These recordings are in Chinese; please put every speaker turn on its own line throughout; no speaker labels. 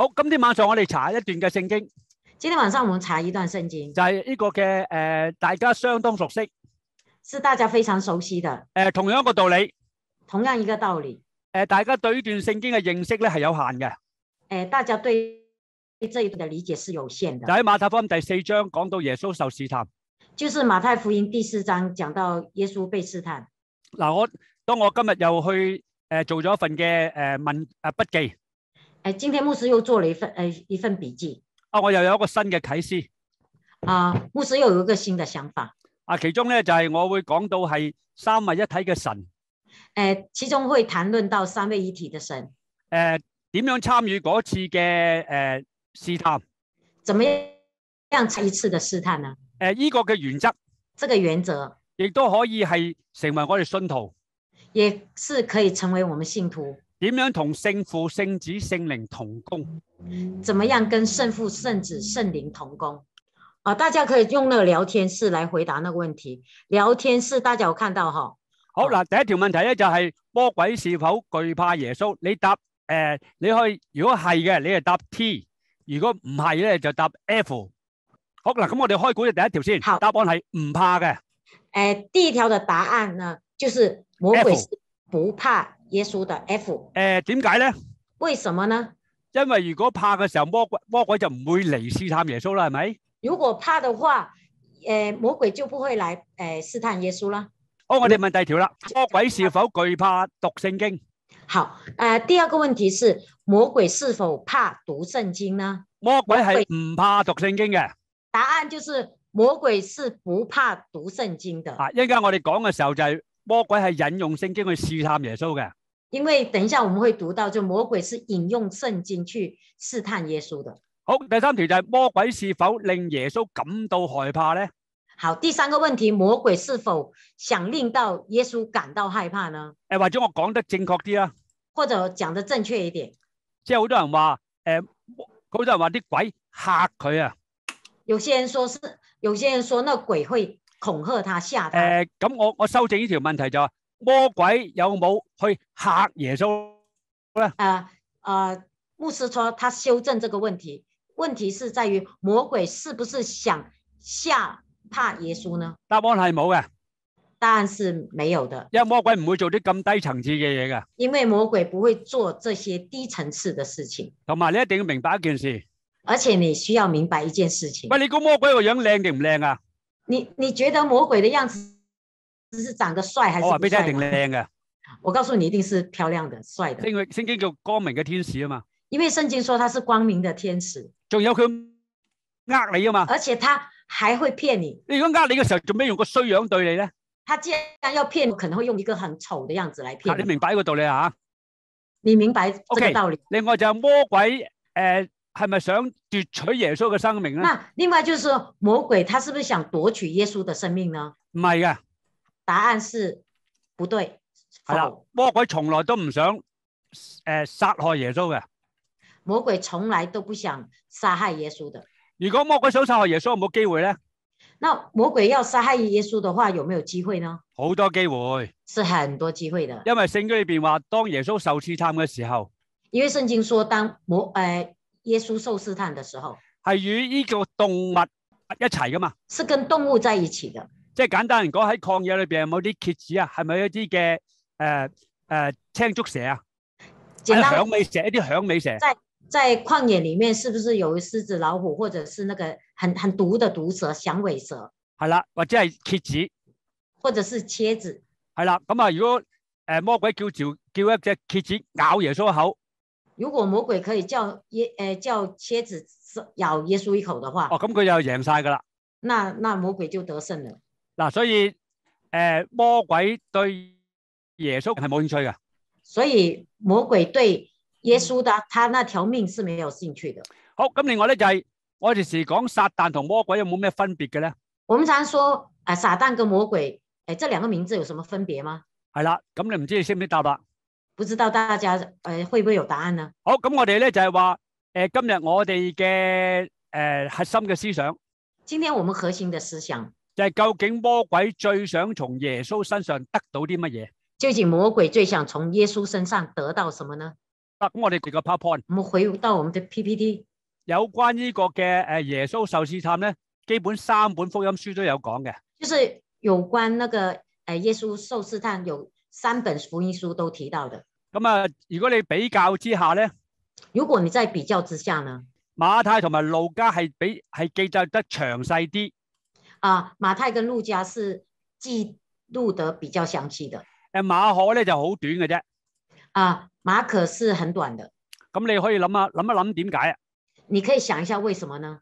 好，今天晚上我哋查一段嘅圣经。今天晚上我们查一段圣经，就系呢个嘅
诶，大家相当熟悉，是大家非常熟悉的。诶，同样一个道理。同样一个道理。诶，大家对呢段圣经嘅认识咧系有限嘅。诶，
大家对对这一段嘅理解是有限嘅。就
喺马太福音第四章讲到耶稣受试探。
就是马太福音第四章讲到耶稣被试探。
嗱，我当我今日又去诶做咗一份嘅诶问诶笔记。诶，今天牧师又做了一份诶一份笔记。啊，我又有一个新嘅启示。啊，牧师又有一个新的想法。啊，其中咧就系我会讲到系三位一体嘅神。诶，其中会谈论到三位一体嘅神。诶，点样参与嗰次
嘅诶试探？怎么样一次的试探呢？诶，
依个嘅原则。这个原则。亦都可以系成为我哋信徒。也是可以成为我们信徒。点样同圣父、圣子、圣灵同工？
怎么样跟圣父、圣子、圣灵同工？啊，大家可以用那个聊天室来回答那个问题。聊天室大家有看到哈？
好嗱，第一条问题咧就系魔鬼是否惧怕耶稣？你答诶，你可以如果系嘅，你系答 T；如果唔系咧，就答 F。好嗱，咁我哋开嘅第一条先，答案系唔怕嘅。
诶，第一条的答案呢，就是魔鬼不怕。耶稣的 F
诶，点解咧？为什么呢？因为如果怕嘅时候，魔鬼魔鬼就唔会嚟试探耶稣啦，系咪？
如果怕的话，诶，魔鬼就不会来诶试探耶稣啦。
哦，我哋问第二条啦，魔鬼是否
惧怕读圣经？好诶，第二个问题是魔鬼是否怕读圣经呢？魔鬼系
唔怕读圣经嘅，
答案就是魔鬼是不怕读圣经的。啊，
阵间我哋讲嘅时候就系魔鬼系引用圣经去试探耶稣嘅。
因为等一下我们会读到，就魔鬼是引用圣经去试探耶稣的。
好，第三条就系魔鬼是否令耶稣感到害怕咧？
好，第三个问题，魔鬼是否想令到耶稣感到害怕呢？诶，或者我讲得正确啲啊？或者讲得正确一点，即系好多人话，诶，好多人话啲鬼吓佢啊。有些人说是，有些人
说那鬼会恐吓他吓他。诶，咁我我修正呢条问题就。魔鬼有冇去吓耶稣咧？啊啊，牧师说他
修正这个问题，问题是在于魔鬼是不是想吓怕耶稣呢？
答案系冇嘅，答案是没有的，因为魔鬼唔会做啲咁低层次嘅嘢嘅，因为
魔鬼不会做这些低层次的事情。同埋你一定要明白一件事，而且你需要明白一件事情，喂，你个魔鬼个样靓定唔靓啊？你你觉得魔鬼的样子？只是长得帅还是我话俾你听，一定靓嘅。我告诉你，一定是漂亮的、帅的。因
为圣经叫光明嘅天使啊嘛，
因为圣经说他是光明嘅天使。仲有佢呃你啊嘛，而且他还会骗你。
你如果呃你嘅时候，做咩用个衰样对你咧？
他既然要骗，可能会用一个很丑的样子来骗。你明
白一个道理啊？你明白这个道理。另外就系魔鬼，诶，系咪想夺取耶稣嘅生命咧？那另外就是魔鬼，他是不是想
夺取耶稣的生命呢？唔系嘅。答案是不对。
系啦，魔鬼从来都唔想诶杀害耶稣嘅。
魔鬼从来都不想杀害耶稣的。
如果魔鬼想杀害耶稣，有冇机会咧？
那魔鬼要杀害耶稣的话，有没有机会呢？
好多机会，
是很多机会
的。因为圣经里边话，当耶稣受试探嘅时候，
因为圣经说，当魔诶耶稣受试探的时候，
系与呢个动物一齐噶嘛？是跟动物在一起的。即系简单嚟讲，喺旷野里边有冇啲蝎子啊？系咪有啲嘅诶诶青竹蛇啊？响尾蛇，一啲响尾蛇。即系在
旷野里面，是不是有狮子、老虎，或者是那个很很毒的毒蛇响尾蛇？
系啦，或者系蝎子，或者是蝎子。系啦，咁啊，如果诶魔鬼叫召叫一只蝎子咬耶稣口，如果魔鬼可以叫耶
诶叫蝎子咬耶稣一口
的话，哦，咁佢就赢晒噶啦。
那那魔鬼就得胜了。
嗱，所以诶，魔鬼对耶稣系冇兴趣嘅。
所以魔鬼对耶
稣的，他那条命是没有兴趣的。好，咁另外咧就系我哋时讲撒旦同魔鬼有冇咩分别嘅咧？
我们常说诶，撒旦跟魔鬼诶，这两个名字有什么分别吗？
系啦，咁你唔知你识唔识答啊？不知道大家诶会唔会有答案呢？好，咁我哋咧就系话诶，今日我哋嘅诶核心嘅思想。今天我们核心嘅思想。系究竟魔鬼最想从耶稣身上得到啲乜嘢？究
竟魔鬼最想从耶稣身上得到什么呢？
咁我哋哋个 powerpoint。我们回到我们的 PPT。有关呢个嘅诶耶稣受试探咧，基本三本福音书都有讲嘅。
就是有关那个诶耶稣受试探，有三本福
音书都提到的。咁啊，如果你比较之下咧，如果你在比较之下呢？马太同埋路加系比系记载得详细啲。
啊，马太跟路加是记录得比较详细的。
诶，马可咧就好短嘅啫。啊，
马可是很短的。
咁你可以谂下，谂一谂点解啊？你可以想一下为什么呢？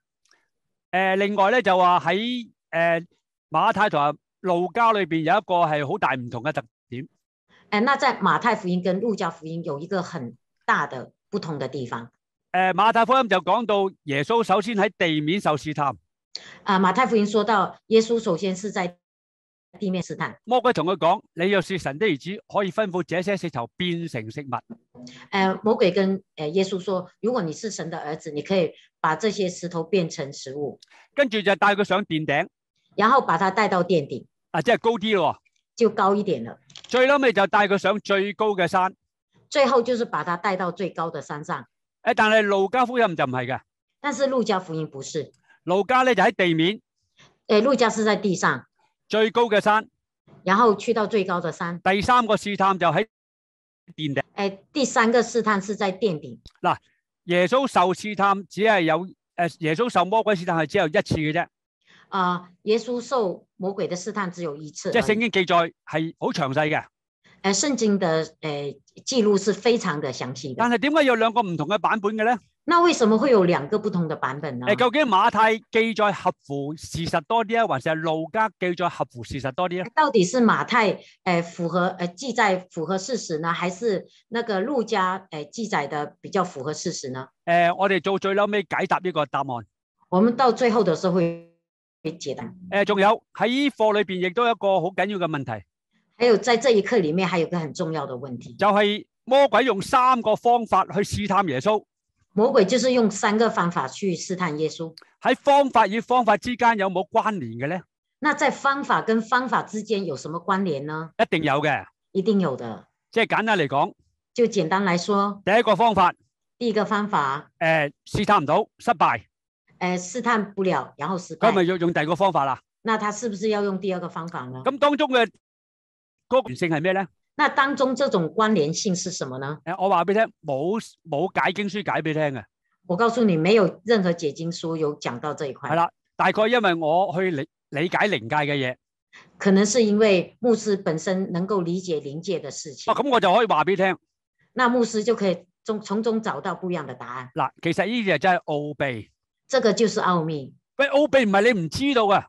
诶，另外咧就话喺诶马太同埋路加里边有一个系好大唔同嘅特点。诶，
那在马太
福音跟路加福音
有一个很大的不同的地方。
诶，马太福音就讲到耶稣首先喺地面受试探。
啊！马太福音说到耶稣首先是在地面试探
魔鬼，同佢讲：你若是神的儿子，可以吩咐这些石头变成食物。
诶，魔鬼跟诶耶稣说：如果你是神的儿子，你可以把这些石头变成食物。
跟住就带佢上殿顶，
然后把他带到殿顶啊，即系高啲咯，就高一点了。最嬲尾就带佢上
最高嘅山，最后就是把他
带到最高的山上。
诶，但系路加福音就唔系嘅，但
是路加福音不是。
路加咧就喺地面，诶，路加
是在地上最高嘅山，然后去到最高嘅山。第三个试探就
喺殿顶，诶，
第三个试探是在殿顶。嗱，
耶稣受试探只系有，诶，耶稣受魔鬼试探系只有一次嘅啫。
啊，耶稣受魔鬼嘅试探只有一次，即系圣
经记载系好详细嘅。诶，圣经的诶记录是非常的详细。但系点解有两个唔同嘅版本嘅咧？
那为什么会有两个不同的版本呢？诶，究
竟马太记载合乎事实多啲啊，还是系路加记载合乎事实多啲啊？到底是马太诶符合诶记载符
合事实呢，还是那个路加诶记载的比较符合事实呢？
诶，我哋做最 l 尾解答呢个答案。
我们到最后的时候会
解答。诶，仲有喺呢课里边亦都有一个好紧要嘅问题。
还有在这一课里面，还有个很重
要的问题，就系魔鬼用三个方法去试探耶稣。魔鬼就是用三个方法去试探耶稣。喺方法与方法之间有冇关联嘅咧？
那在方法跟方法之间有什么关联呢？一定有嘅，一定有的。
即系简单嚟讲，就简单来说，第一个方法，第一个方法，诶，试探唔到，失败。诶，试探不了，然后失败。佢系咪要用第二个方法啦？
那他是不是要用第二个方法呢？
咁当中嘅关联性系咩咧？
那当中这种关联性是什么呢？诶，我话俾你听，冇冇解经书解俾听嘅。我告诉你，没有任何解经书有讲到这一块。系啦，大概因为我去理理
解灵界嘅嘢，
可能是因为牧师本身能够理解灵界嘅事情。
哦，咁我就可以话俾你听，
那牧师就可以从从中找到不一样的答案。
嗱，其实呢啲就真系奥秘，
这个就是奥秘。
喂，奥秘唔系你唔知道嘅。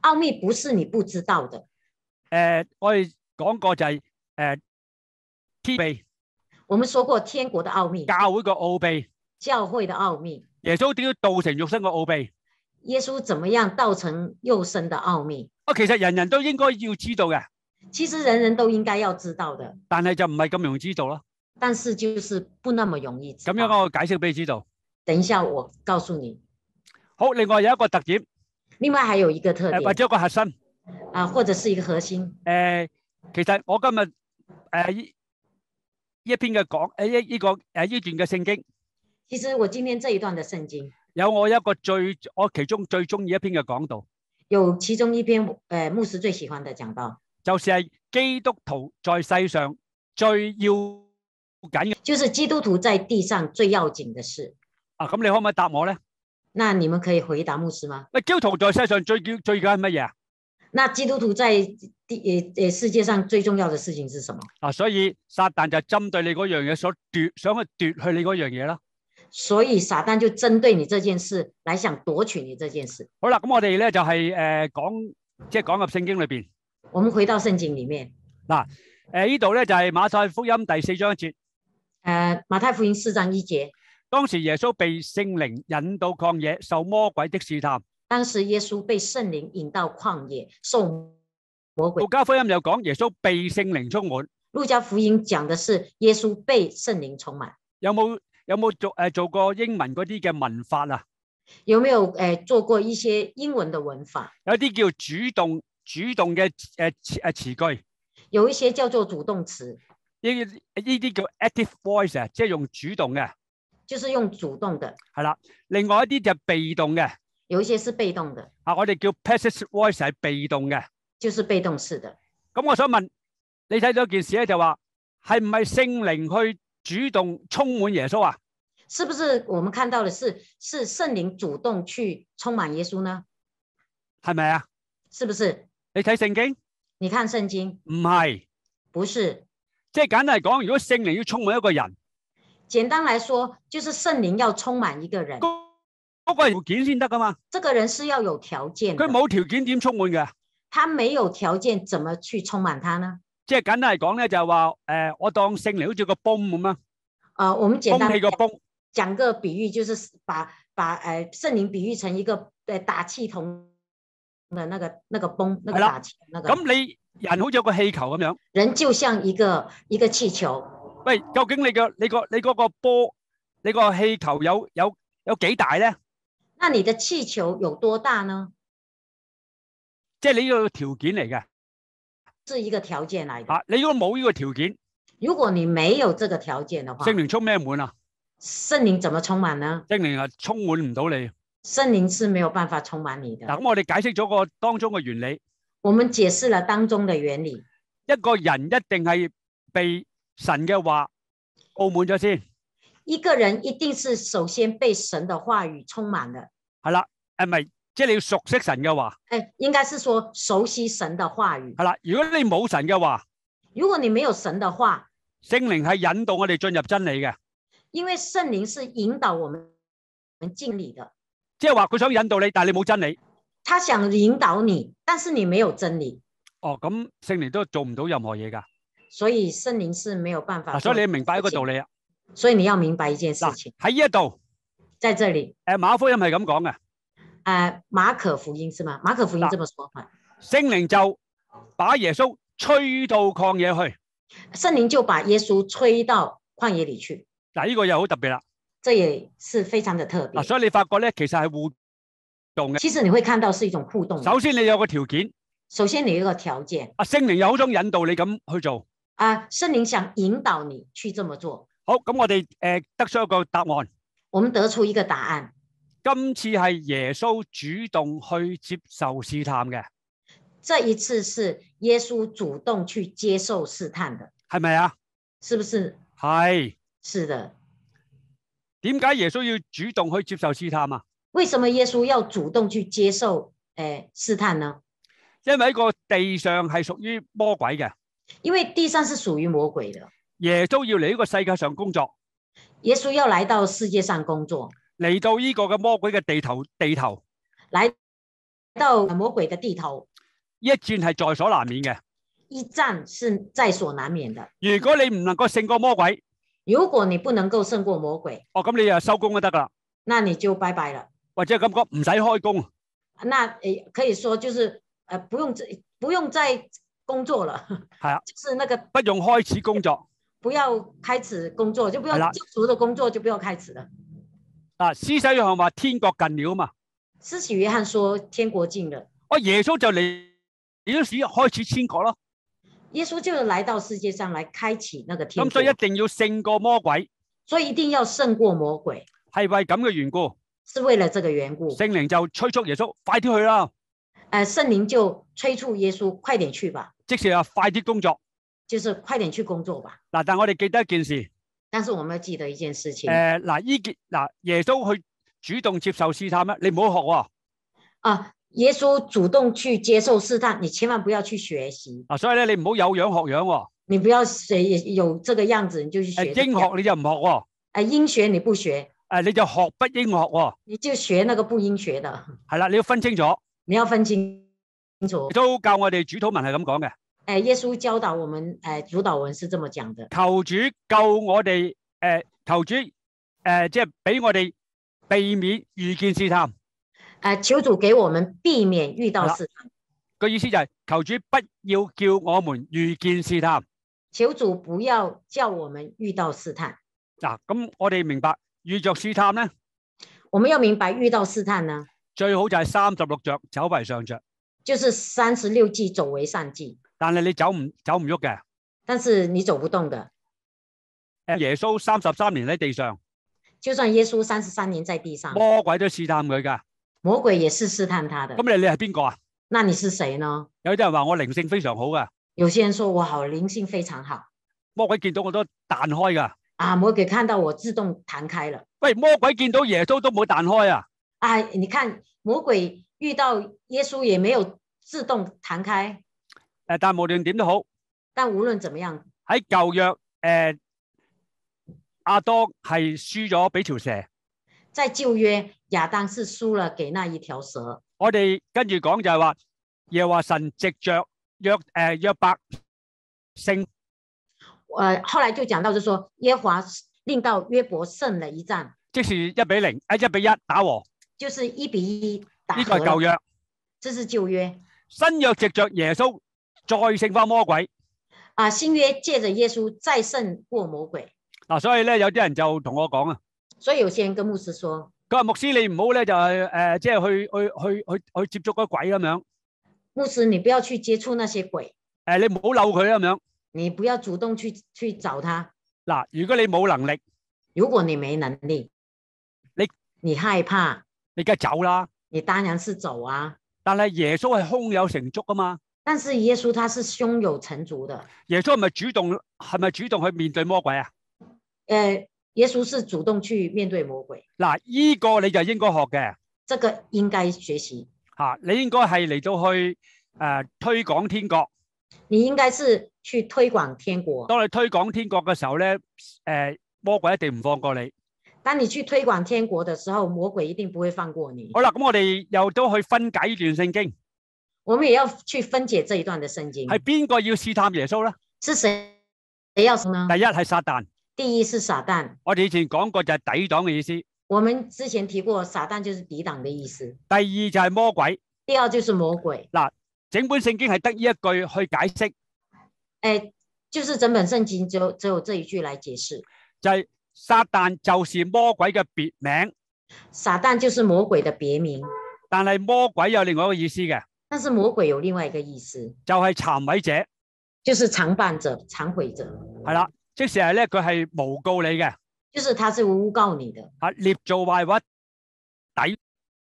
奥秘不是你不知道的。诶，我哋讲过就系。诶，秘，我们说过天国的奥秘，教会个奥秘，教会的奥秘，
耶稣点样道成肉身个奥秘，
耶稣怎么样道成肉身的
奥秘？啊，其实人人都应该要知道嘅，
其实人人都应该要知道的，
但系就唔系咁容易知道咯，
但是就是不那么容易。
咁样我解释俾你知道，
等一下我告诉你。
好，另外有一个特点，
另外还有一个特点，或者一
个核心，啊，或者是一个核心。诶，其实我今日。诶，依一篇嘅讲诶，依依个诶，依段嘅圣经。其实我今天
这一段嘅圣经，
有我一个最我其中最中意一篇嘅讲道。
有其中一篇诶，牧师最喜欢嘅讲道，
就是系基督徒在世上
最要紧嘅。就是基督徒在地上最要紧嘅事。啊，
咁你可唔可以答我咧？
那你们可以回答牧师吗？喂，
基督徒在世上最要最紧系乜嘢啊？
那基督徒在诶诶世界上最重要的事情是什么？
啊，所以撒旦就针对你嗰样嘢所夺，想去夺去你嗰样嘢啦。所以撒
旦就针对你这件事来想夺取你这件事。
好啦，咁我哋咧就系诶讲，即系讲入圣经里边。我们回到圣经里面。嗱，诶呢度咧就系马太福音第四章一节。诶，马太福音四章一节。当时耶稣被圣灵引到旷野，受魔鬼的试探。当时耶稣被圣灵引到旷野受魔鬼。路加福音又讲耶稣被圣灵充满。路加福
音讲的是耶稣被
圣灵充满。有冇有冇做诶做过英文嗰啲嘅文法啊？有没有诶做过一些英文的文法？有啲叫主动主动嘅诶诶词句，有一些叫做主动词。呢呢啲叫 active voice，即系用主动嘅，就是用主动的。系啦，另外一啲就系被动嘅。有一些是被动的，啊，我哋叫 passive voice 系被动嘅，就是被动式嘅。咁我想问，你睇到件事咧，就话系唔系圣灵去主动充满耶稣啊？是不是我们看到
嘅是是圣灵主动去充满耶稣呢？系咪啊？是不是？你睇圣经？你看圣经？唔系，不是。即系
简单嚟讲，如果圣灵要充满一个人，
简单来说，就是圣灵要充满一个人。嗰个条件先得噶嘛？这个人是要有条件。佢冇条件点充满嘅？他没有条件，怎么去充满他呢？即系简单嚟讲咧，就系话诶，
我当圣灵好似个泵咁啊。
啊，我们简单讲个泵，讲个比喻，就是把把诶圣灵比喻成一个诶打气筒的那个
那个泵，那个打气那个。咁你人好似个气球咁样？人就像一个一个气球。喂，究竟你个你个你嗰个波，你个气球有有有几大咧？
那你的气球有多大呢？
即系你呢个条件嚟嘅，
是一个条件嚟
嘅。啊，你如果冇呢个条件，
如果你没有这个条件的话，圣
灵充咩满啊？圣灵怎么充满呢？圣灵啊，充满唔到你，
圣灵是没有办法充满你
的。嗱，咁我哋解释咗个当中嘅原理。
我们解释了当中的原理。
一个人一定系被神嘅话澳满咗先。一个
人一定是首先被神的话语充满了，
系啦，诶，唔系，即系你要熟悉神嘅话，
诶，应该是
说熟悉神的话语，系啦。如果你冇神嘅话，如果你没有神的话，圣灵系引导我哋进入真理嘅，
因为圣灵是引导我们我们敬理的，
即系话佢想引导你，但系你冇真理，他想引导你，
但是你没有真理，哦，咁圣灵都做唔到任何嘢噶，所以圣灵是没有办法，所以你要明白一个道理啊。所以你要明白一件事情，喺呢一度，在
这里，诶，马福音系咁讲嘅，
诶，马可福音是吗？马可福音这么说嘅，圣灵就把耶
稣吹到旷野去，圣灵就
把耶稣吹到旷野里去，
嗱呢个又好特别啦，
这也是非常的
特别，嗱所以你发觉咧，其实系互动嘅，其实你会看
到是一种互动，首
先你有个条件，
首先你有个条件，
啊，圣灵有好种引导你咁去做，
啊，圣灵想引导你去这么做。
好咁，我哋诶得出一个答案。我们得出一个答案。今次系耶稣主动去接受试探嘅。
这一次是耶稣主动去接受试探的，系咪啊？是不是？系。是的。
点解耶稣要主动
去接受试探啊？为什么耶稣要主动去接受诶试探呢？
因为个地上系属于魔鬼嘅。因为地上是属于魔鬼的。耶稣要嚟呢个世界上工作，耶稣要来到世界上工作，嚟到呢个嘅魔鬼嘅地头地头，
嚟到魔鬼嘅地头，
一战系在所难免嘅，
一战是在所难免的。如果你唔能够胜过魔鬼，如果你不能够胜过魔鬼，
哦咁你又收工都得噶啦，
那你就拜拜啦，
或者咁讲唔使开工，
那诶可以说就是诶不用再不用再工作啦，系啊，就是那个
不用开始工作。
不要开始工作就不要，就做的工作就不要开始了。
啊，施洗约翰话天国近了嘛？施洗约翰说天国近了。哦，耶稣就嚟
开始开始天国咯。耶稣就来到世界上来开启
那个天国。咁所以一定要胜过魔鬼。所以一定要胜过魔鬼。系为咁嘅缘故。是为了这个缘故。圣灵就催促耶稣快啲去啦。诶，圣灵
就催促耶稣快点去吧。即时啊，快啲工作。就是快点去工作吧。
嗱，但我哋记得一件事，
但是我们要记得一件事情。诶，
嗱，依件嗱，耶稣去主动接受试探咩？你唔好学喎。
啊，耶稣主动去接受试探，你千万不要去学习。啊，所以咧，你唔好有样学样喎。你不要学有这个样子，你就去学。英学你就唔学喎。诶，英学你不学。诶，你就学不英学喎。你就学那个不英学的。
系啦，你要分清楚。你要分清楚。都教我哋主祷文系咁讲嘅。
诶，耶稣教导我们，诶，主导文是这么讲的：
求主救我哋，诶，求主，诶，即系俾我哋避免遇见试探。
诶，求主给我们避免遇到试探。
个意思就系求主不要叫我们遇见试探。
求主不要叫我们遇到试探。嗱，咁我哋明白遇着试探咧，我们要明白遇到试探呢？
最好就系三十六着走为上着，
就是三十六计走为上计。
但系你走唔走唔喐嘅？
但是你走不动嘅。
耶稣三十三年喺地上。
就算耶稣三十三年在地上，魔
鬼都试探佢噶。
魔鬼也是试探他的。
咁你你系边个啊？那你是谁呢？有啲人话我灵性非常好噶。
有些人说我好灵性非常好。
魔鬼见到我都弹开噶。
啊，魔鬼看到我自动弹开了。
喂，魔鬼见到耶稣都冇弹开啊！
啊，你看魔鬼遇到耶稣也没有自动弹开。诶，但无论点都好，但无论怎么样，
喺旧约，诶，亚当系输咗俾条蛇。
在旧约，亚当是输了给那一条蛇。
我哋跟住讲就系话，耶华神藉着约诶约伯胜。我
后来就讲到就说，耶华令到约伯胜了一战，
即是一比零，诶一比一打和。
就是一比一打呢个系旧约，这是旧约。
新约藉着耶稣。再胜翻魔鬼
啊！新约借着耶稣再胜过魔鬼
嗱，所以咧有啲人就同我讲啊，
所以有些人跟牧师说，
佢话牧师你唔好咧就诶，即系去去去去去接触个鬼咁样。
牧师你不要去接触那些鬼，诶你唔好嬲佢咁样，你不要主动去去找他嗱。如果你冇能力，如果你没能力，你你
害怕，你梗系走啦，你当然是走啊。但系耶稣系胸有成竹啊嘛。
但是耶稣他是胸有成竹的，
耶稣系咪主动系咪主动去面对魔鬼啊？
诶，耶稣是主动去面对魔鬼。
嗱，依个你就应该学嘅，这个应该学习吓，你应该系嚟到去诶推广天国，
你应该是去推广天国。
当你推广天国嘅时候咧，诶魔鬼一定唔放过你。
当你去推广天国嘅时候，魔鬼一定不会放过你。
好啦，咁我哋又都去分解呢段圣经。我们也要去分解这一段的圣经，系边个要试探耶稣咧？是谁？谁要么？第一系撒旦，
第一是撒旦。
我哋以前讲过就系抵挡嘅意思。
我们之前提过，撒旦就是抵挡的意思。第二就系魔鬼，第二就是魔鬼。嗱，
整本圣经系得呢一句去解释，诶，就是整本圣经只有只有这一句来解释，就系撒旦就是魔鬼嘅别名，撒
旦就是魔鬼嘅别名。
但系魔鬼有另外一个意思嘅。
但是魔鬼有另外一个意思，就系
忏毁者，
就是常办者、忏悔者，系啦，即使系咧，佢系诬告你嘅，就是他是诬告你的，啊，捏造坏话，抵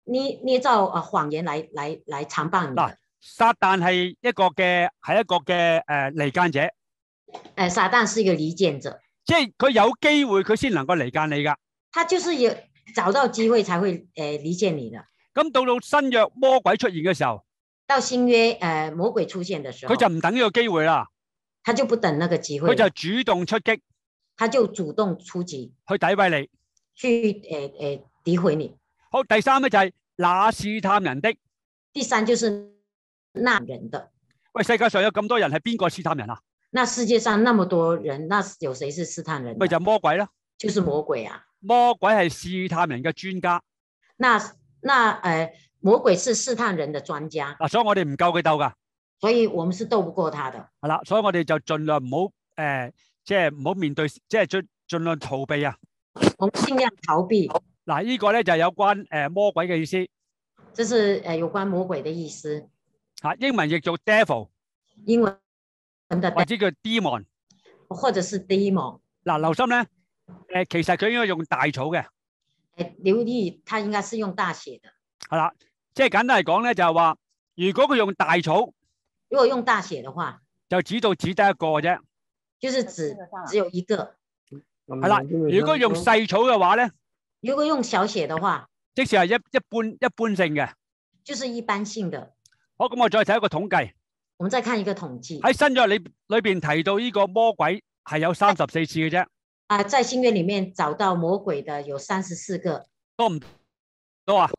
捏捏造啊谎言来来来常办你。嗱，
撒旦系一个嘅，系一个嘅诶离间者，诶，撒旦是一个离间者，即系佢有机会佢先能够离间你噶，他就是有找到机会才会诶离间你的。咁到到新约魔鬼出现嘅时候。到新约诶，
魔鬼出现的时候，佢就
唔等呢个机会啦，佢就不等那个机会，佢就主动出击，
他就主动出击去诋毁你，去诶诶诋毁
你。好，第三咧就系那试探人的，第三就是那人的。喂，世界上有咁多人系边个试探人啊？
那世界上那么多人，那有谁是试探人？咪
就魔鬼啦，就是魔鬼啊。魔鬼系试探人嘅专家。
那那诶。魔鬼是试探人的专家，嗱，
所以我哋唔够佢斗噶，
所以我们是斗不过他的，
系啦，所以我哋就尽量唔好诶，即系唔好面对，即系尽尽量逃避啊，我们尽量逃避。嗱，呢个咧就有关诶魔鬼嘅意思，这是诶有关魔鬼嘅意思，吓，英文亦做 devil，英文或者叫 demon，或者是 demon。嗱，留心咧，诶，其实佢应该用大草嘅，诶，留意，他应该是用大写的，系啦。即系简单嚟讲咧，就系话，如果佢用大草，
如果用大写嘅话，
就只到只得一个啫，
就是只只有一个，
系啦。如果用细草嘅话咧，
如果用小写嘅话，
即使系一一般一般性嘅，就是一般性的。好，咁我再睇一个统计，我们再看一个统计。喺新约里里边提到呢个魔鬼系有三十四次嘅啫。
啊，在新约里面找到魔鬼的有三十四个。多唔
多啊？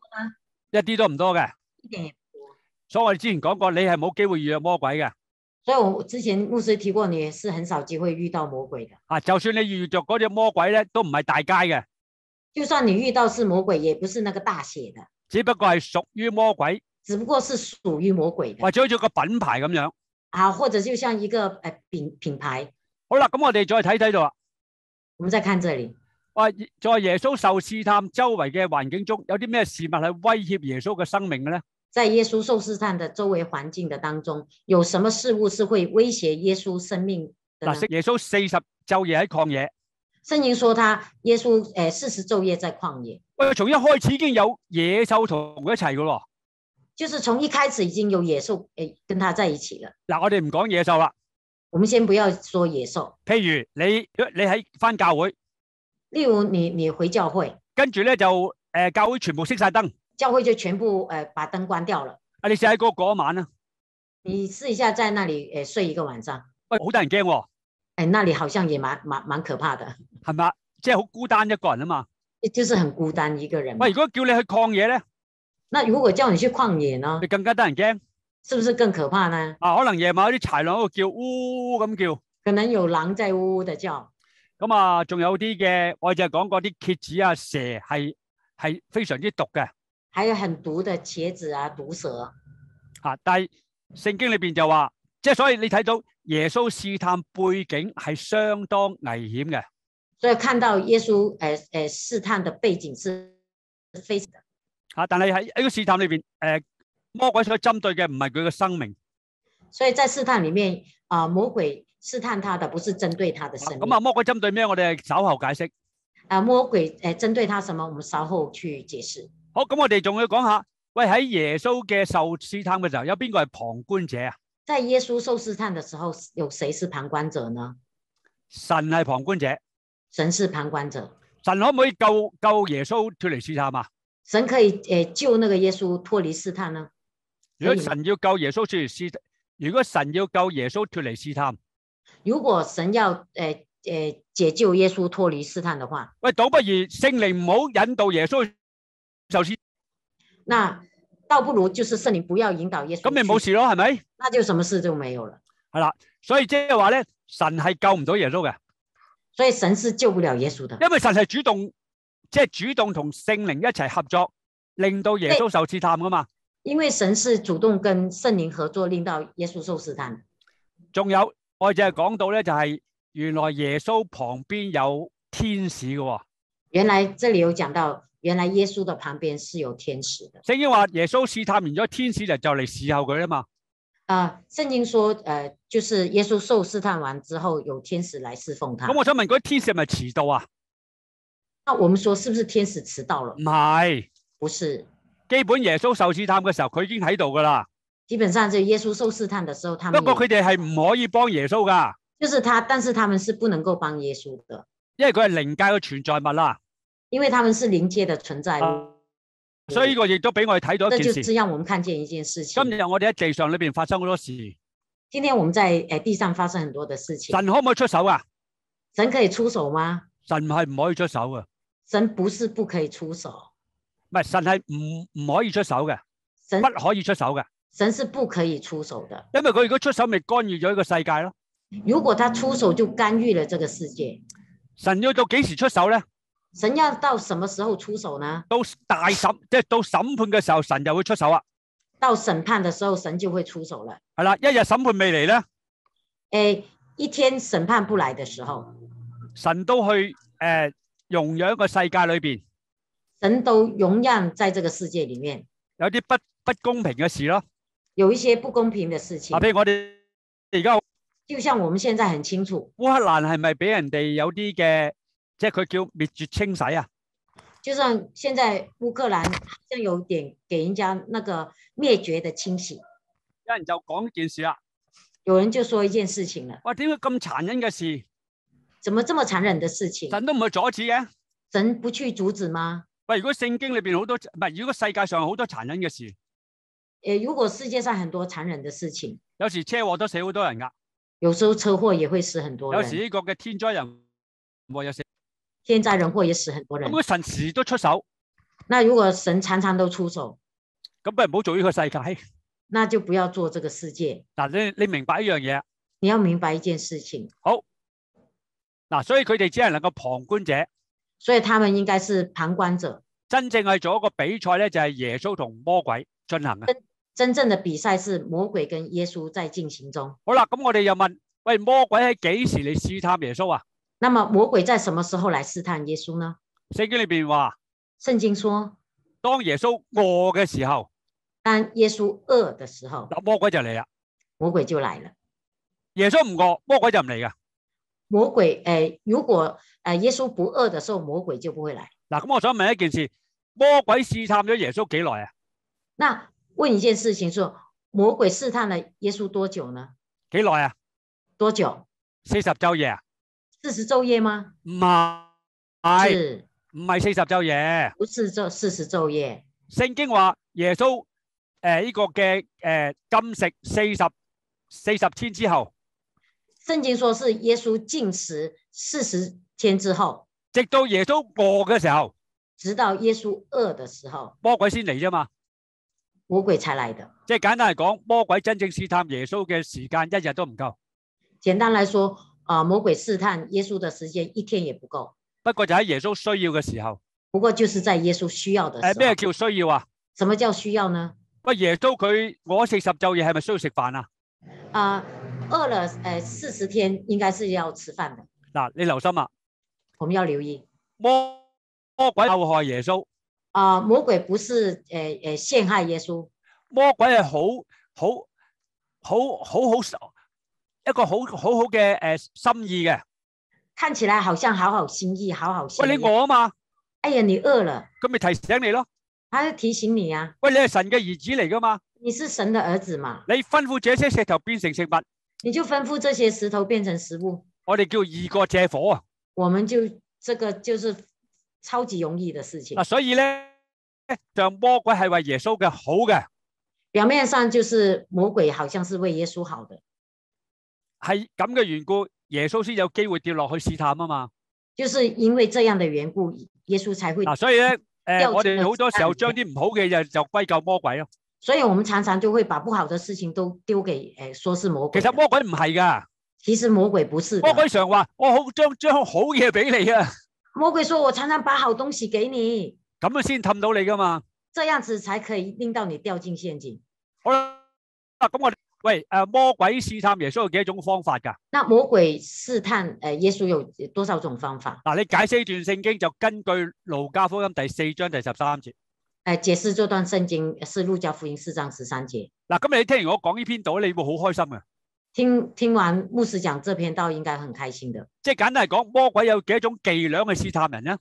一啲都唔多嘅，一也所以我哋之前讲过，你系冇机会遇到魔鬼嘅。
所以我之前牧师提过，你是很少机会遇到魔鬼嘅。
啊，就算你遇着嗰只魔鬼咧，都唔系大街嘅。
就算你遇到是魔鬼，也不是那个大写的。
只不过系属于魔鬼。只不过是属于魔鬼。或者好似个品牌咁样。啊，或者就像一个诶品品牌。好啦，咁我哋再睇睇度啊。我们再看这里。喂，在耶稣受试探周围嘅环境中，有啲咩事物系威胁耶稣嘅生命嘅咧？在耶稣受试探的周围环境的
当中，有什么事物是会威胁耶稣生命？嗱，
耶稣四十昼夜喺旷野。
圣经说，他耶稣诶，四十昼夜在旷野。
喂，从一开始已经有野兽同佢一齐噶咯？
就是从一开始已经有野兽诶，跟他在一起了。嗱，我哋唔讲野兽啦。我们先不要说野兽。
譬如你，你喺翻教会。例如你
你回教会，
跟住咧就诶教会全部熄晒灯，教会就全部诶把灯关掉了。啊，你试喺嗰嗰一晚啊，
你试一下，在那里诶睡一个晚上。
喂，好得人惊喎！诶，
那里好像也蛮蛮蛮可怕的，系嘛？即系好孤单一个人啊嘛。就是很孤单一个人。喂，如果
叫你去旷野咧，
那如果叫你去
旷野呢？你更加得人惊，是不是更可怕呢？啊，可能夜晚啲豺狼喺度叫，呜呜咁叫。
可能有狼在呜呜的叫。
咁啊，仲有啲嘅，我哋就讲嗰啲蝎子啊，蛇系系非常之毒嘅，
还有很毒的茄子啊，毒蛇。吓，但系
圣经里边就话，即系所以你睇到耶稣试探背景系相当危险嘅。
所以看到耶稣诶诶试探的背景是
非。吓，但系喺呢个试探里边，诶，魔鬼所针对嘅唔系佢嘅生命。
所以在试探里面，啊魔鬼试探他的，不是针对他的生命。咁啊
魔鬼针对咩？我哋稍后解释。啊魔鬼诶针对他什么？我们稍后去解释。好，咁我哋仲要讲下，喂喺耶稣嘅受试探嘅时候，有边个系旁观者啊？
在耶稣受试探嘅时候，有谁是旁观者呢？神系旁观者。神是旁观者。
神可唔可以救救耶稣脱离试探啊？
神可以诶救那个耶稣脱离试探呢？如果神
要救耶稣离试？如果神要救耶稣脱离试探，
如果神要诶诶解救耶稣脱离试探的话，
喂，倒不如圣灵唔好引导耶稣受试。那
倒不如就是圣灵不要引导耶稣，咁咪冇事
咯，系咪？那就什么事就没有了。系啦，所以即系话咧，神系救唔到耶稣嘅，所以神是救不了耶稣的。因为神系主动，即系主动同圣灵一齐合作，令到耶稣受试探噶
嘛。因为神是主动跟圣灵合作，令到耶稣受试探。
仲有，我爱系讲到咧，就系原来耶稣旁边有天使嘅。
原来这里有讲到，原来耶稣的旁边是有天使的。
圣经话耶稣试探完咗天使就就嚟侍候佢啊嘛。
啊，圣经说，诶，就是耶稣受试探完之后，有天使来侍奉他。咁我
想问，嗰啲天使系咪迟到啊？
那我们说，是不是天使
迟到了？唔系，不是。基本耶稣受试探嘅时候，佢已经喺度噶啦。
基本上就耶稣受试探嘅时候，他们不过佢
哋系唔可以帮耶稣噶。
就是他，但是他们是不能够帮耶稣嘅，
因为佢系灵界嘅存在物啦。
因为他们是灵界的存在物，
所以呢个亦都俾我哋睇到一件事。就是让我们看见一件事情。今日我哋喺地上里边发生好多事。
今天我们在诶地上发生很多的事情。神可
唔可以出手啊？神可以出手吗？神系唔可以出手嘅。神不是不可以出手。唔系神系唔唔可以出手嘅，不可以出手嘅。神是不可以出手的，因为佢如果出手，咪干预咗一个世界咯。
如果他出手，就干预了这个世界。神要到几时出手咧？神要到什么时候出手呢？到大
审，即系到审判嘅时候，神就会出手啊。
到审判嘅时候，神就会出手啦。
系啦，一日审判未嚟咧，
诶，一天审判不来嘅时候，神都去诶容养个世界里边。人都容让在这个世界里面，有啲不不公平嘅事咯，有一些不公平的
事情。譬如我哋而家，就像我们现在很清楚，乌克兰系咪俾人哋有啲嘅，即系佢叫灭绝清洗啊？
就算现在乌克兰，好像有点给人家那个灭绝的清洗。
有人就讲件事啦，
有人就说一件事情啦。
哇，点解咁残忍嘅事？怎
么这么残忍的事情？神都唔去阻止嘅？神不去阻止吗？
喂，如果圣经里边好多唔系，如果世界上好多残忍嘅事，
诶，如果世界上很多残忍嘅事
情，有时车祸都死好多人噶，
有时候车祸也会死很多人，有时
呢个嘅天灾人祸，有时
天灾人祸也死很多人，咁果
神时都出手，
那如果神常常都出手，咁不如唔好做呢个世界，那就不要做这个世
界。嗱，你你明白一样嘢，
你要明白一件事情。好，
嗱，所以佢哋只系能够旁观者。
所以他们应该是旁观者，
真正系做一个比赛咧，就系耶稣同魔鬼进行嘅。
真正的比赛是魔鬼跟耶稣在进行中。
好啦，咁我哋又问，喂，魔鬼喺几时嚟试探耶稣啊？
那么魔鬼在什么时候嚟试探耶稣呢？
圣经里边话，
圣经说，
当耶稣饿嘅时候，
当耶稣饿
嘅时候，魔鬼就嚟啦，魔鬼就嚟了。耶稣唔饿，魔鬼就唔嚟噶。
魔鬼诶，如果诶耶稣不饿的时候，魔鬼就不会来。
嗱，咁我想问一件事：魔鬼试探咗耶稣几耐啊？
那问一件事情，说魔鬼试探了耶稣多久呢？
几耐啊？多久？四十昼夜啊？四十昼夜吗？唔系，系唔系四十昼夜？不是做四十昼夜。圣经话耶稣诶呢个嘅诶禁食四十四十天之后。圣经说是耶稣进食
四十天之后，直到耶稣饿嘅时候，直到耶稣饿的时
候，魔鬼先嚟啫嘛。
魔鬼才来
的，即系简单嚟讲，魔鬼真正试探耶稣嘅时间一日都唔够。
简单来说，啊，魔鬼试探耶稣嘅时间一天也不够。
不过就喺耶稣需要嘅时候，
不过就是在耶稣需要嘅候。咩叫需
要啊？什么叫需要呢？喂，耶稣佢我食十昼夜系咪需要食饭啊？
啊。饿了诶，四十天应该是要吃饭的。
嗱，你留心啊，我们要留意。魔魔鬼陷害耶稣
啊！魔鬼不是诶诶陷害耶稣。魔鬼系好好
好好好一个好好好嘅诶心意嘅，看起来好像好好心意，好好心意。喂，你饿啊嘛？哎呀，你饿了，咁咪提醒你咯。
佢提醒你啊！喂，你系神嘅儿子嚟噶嘛？你是神的儿子嘛？你吩咐这些石头变成食物。你就吩咐这些石头变成食物，我哋叫异国借火啊！我们就这个就是超级容易的事情。啊，所以
咧，像就魔鬼系为耶稣嘅好嘅，
表面上就是魔鬼，好像是为耶稣好的，
系咁嘅缘故，耶稣先有机会跌落去试探啊嘛。
就是因为这样的缘故，耶稣才会啊，所以咧，诶，我哋好多时候将
啲唔好嘅嘢就归咎魔鬼咯。
所以，我们常常就会把不好的事情都丢给
诶，说是魔鬼。其实魔鬼唔系噶，其实魔鬼不是。魔鬼常话：我好将将好嘢俾你啊！
魔鬼说我常常把好东西给你，
咁样先氹到你噶
嘛？这样子才可以令到你掉进陷阱。好啦，
咁我喂诶，魔鬼试探耶稣有几多种方法噶？那
魔鬼试探诶耶稣有多
少种方法？嗱，你解释段圣经就根据路加福音第四章第十三节。
诶，解释这段圣经是路加福音四章十三节。
嗱，今日你听完我讲呢篇道，你会好开心嘅。
听听完牧师讲这篇道，应该很开心的。
即系简单嚟讲，魔鬼有几多种伎俩去试探人呢？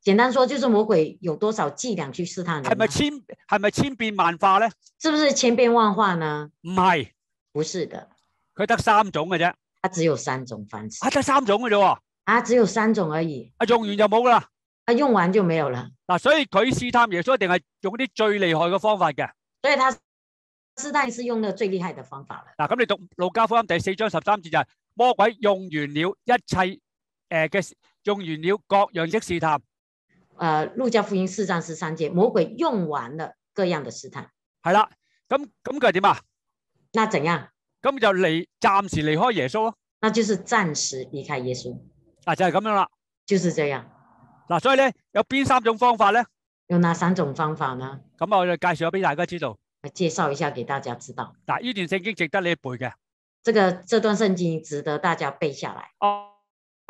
简单说，就是魔鬼有多少伎俩去试探人？系咪千系咪千变万化咧？是不是千变万化呢？唔系，不是的。佢得三种嘅啫。佢只有三种方式。啊，得三种嘅啫？啊，只有三种而已。啊，用完就冇啦。啊，用完就没有了。
嗱，所以佢试探耶稣，定系用啲最厉害嘅方法嘅。
所以，他试探是用咗最厉害嘅方法啦。
嗱，咁你读路加福音第四章十三节就系魔鬼用完了一切诶嘅用完了各样的试探。诶，路加福音四章十三节，魔鬼
用完了各样嘅试探。系啦，咁咁佢系点啊？那怎样？咁就离暂时离开耶稣咯。那就是暂时离开耶稣。啊，就系咁样啦。就是这样。嗱，所以咧，有边三种方法咧？有哪三种方法呢？咁我就介绍俾大家知道。介绍一下给大家知道。嗱，呢段圣经值得你背嘅。这个这段圣经值得大家背下来。哦，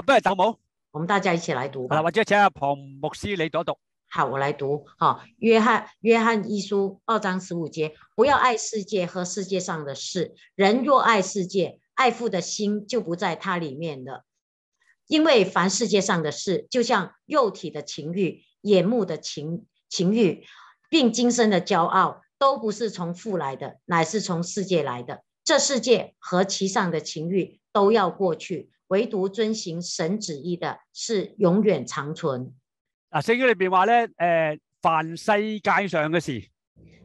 不如等冇，我们大家一起来读吧。嗱，或
者请阿庞牧师你读一读。好，我来读。哈，
约翰，约翰一书二章十五节，不要爱世界和世界上的事，人若爱世界，爱父的心就不在他里面了。因为凡世界上的事，就像肉体的情欲、眼目的情情欲，并今生的骄傲，都不是从父来的，乃是从世界来的。这世界和其上的情欲都要过去，唯独遵行神旨意的是永远长存。啊，圣经里边话咧，诶，凡世
界上嘅事，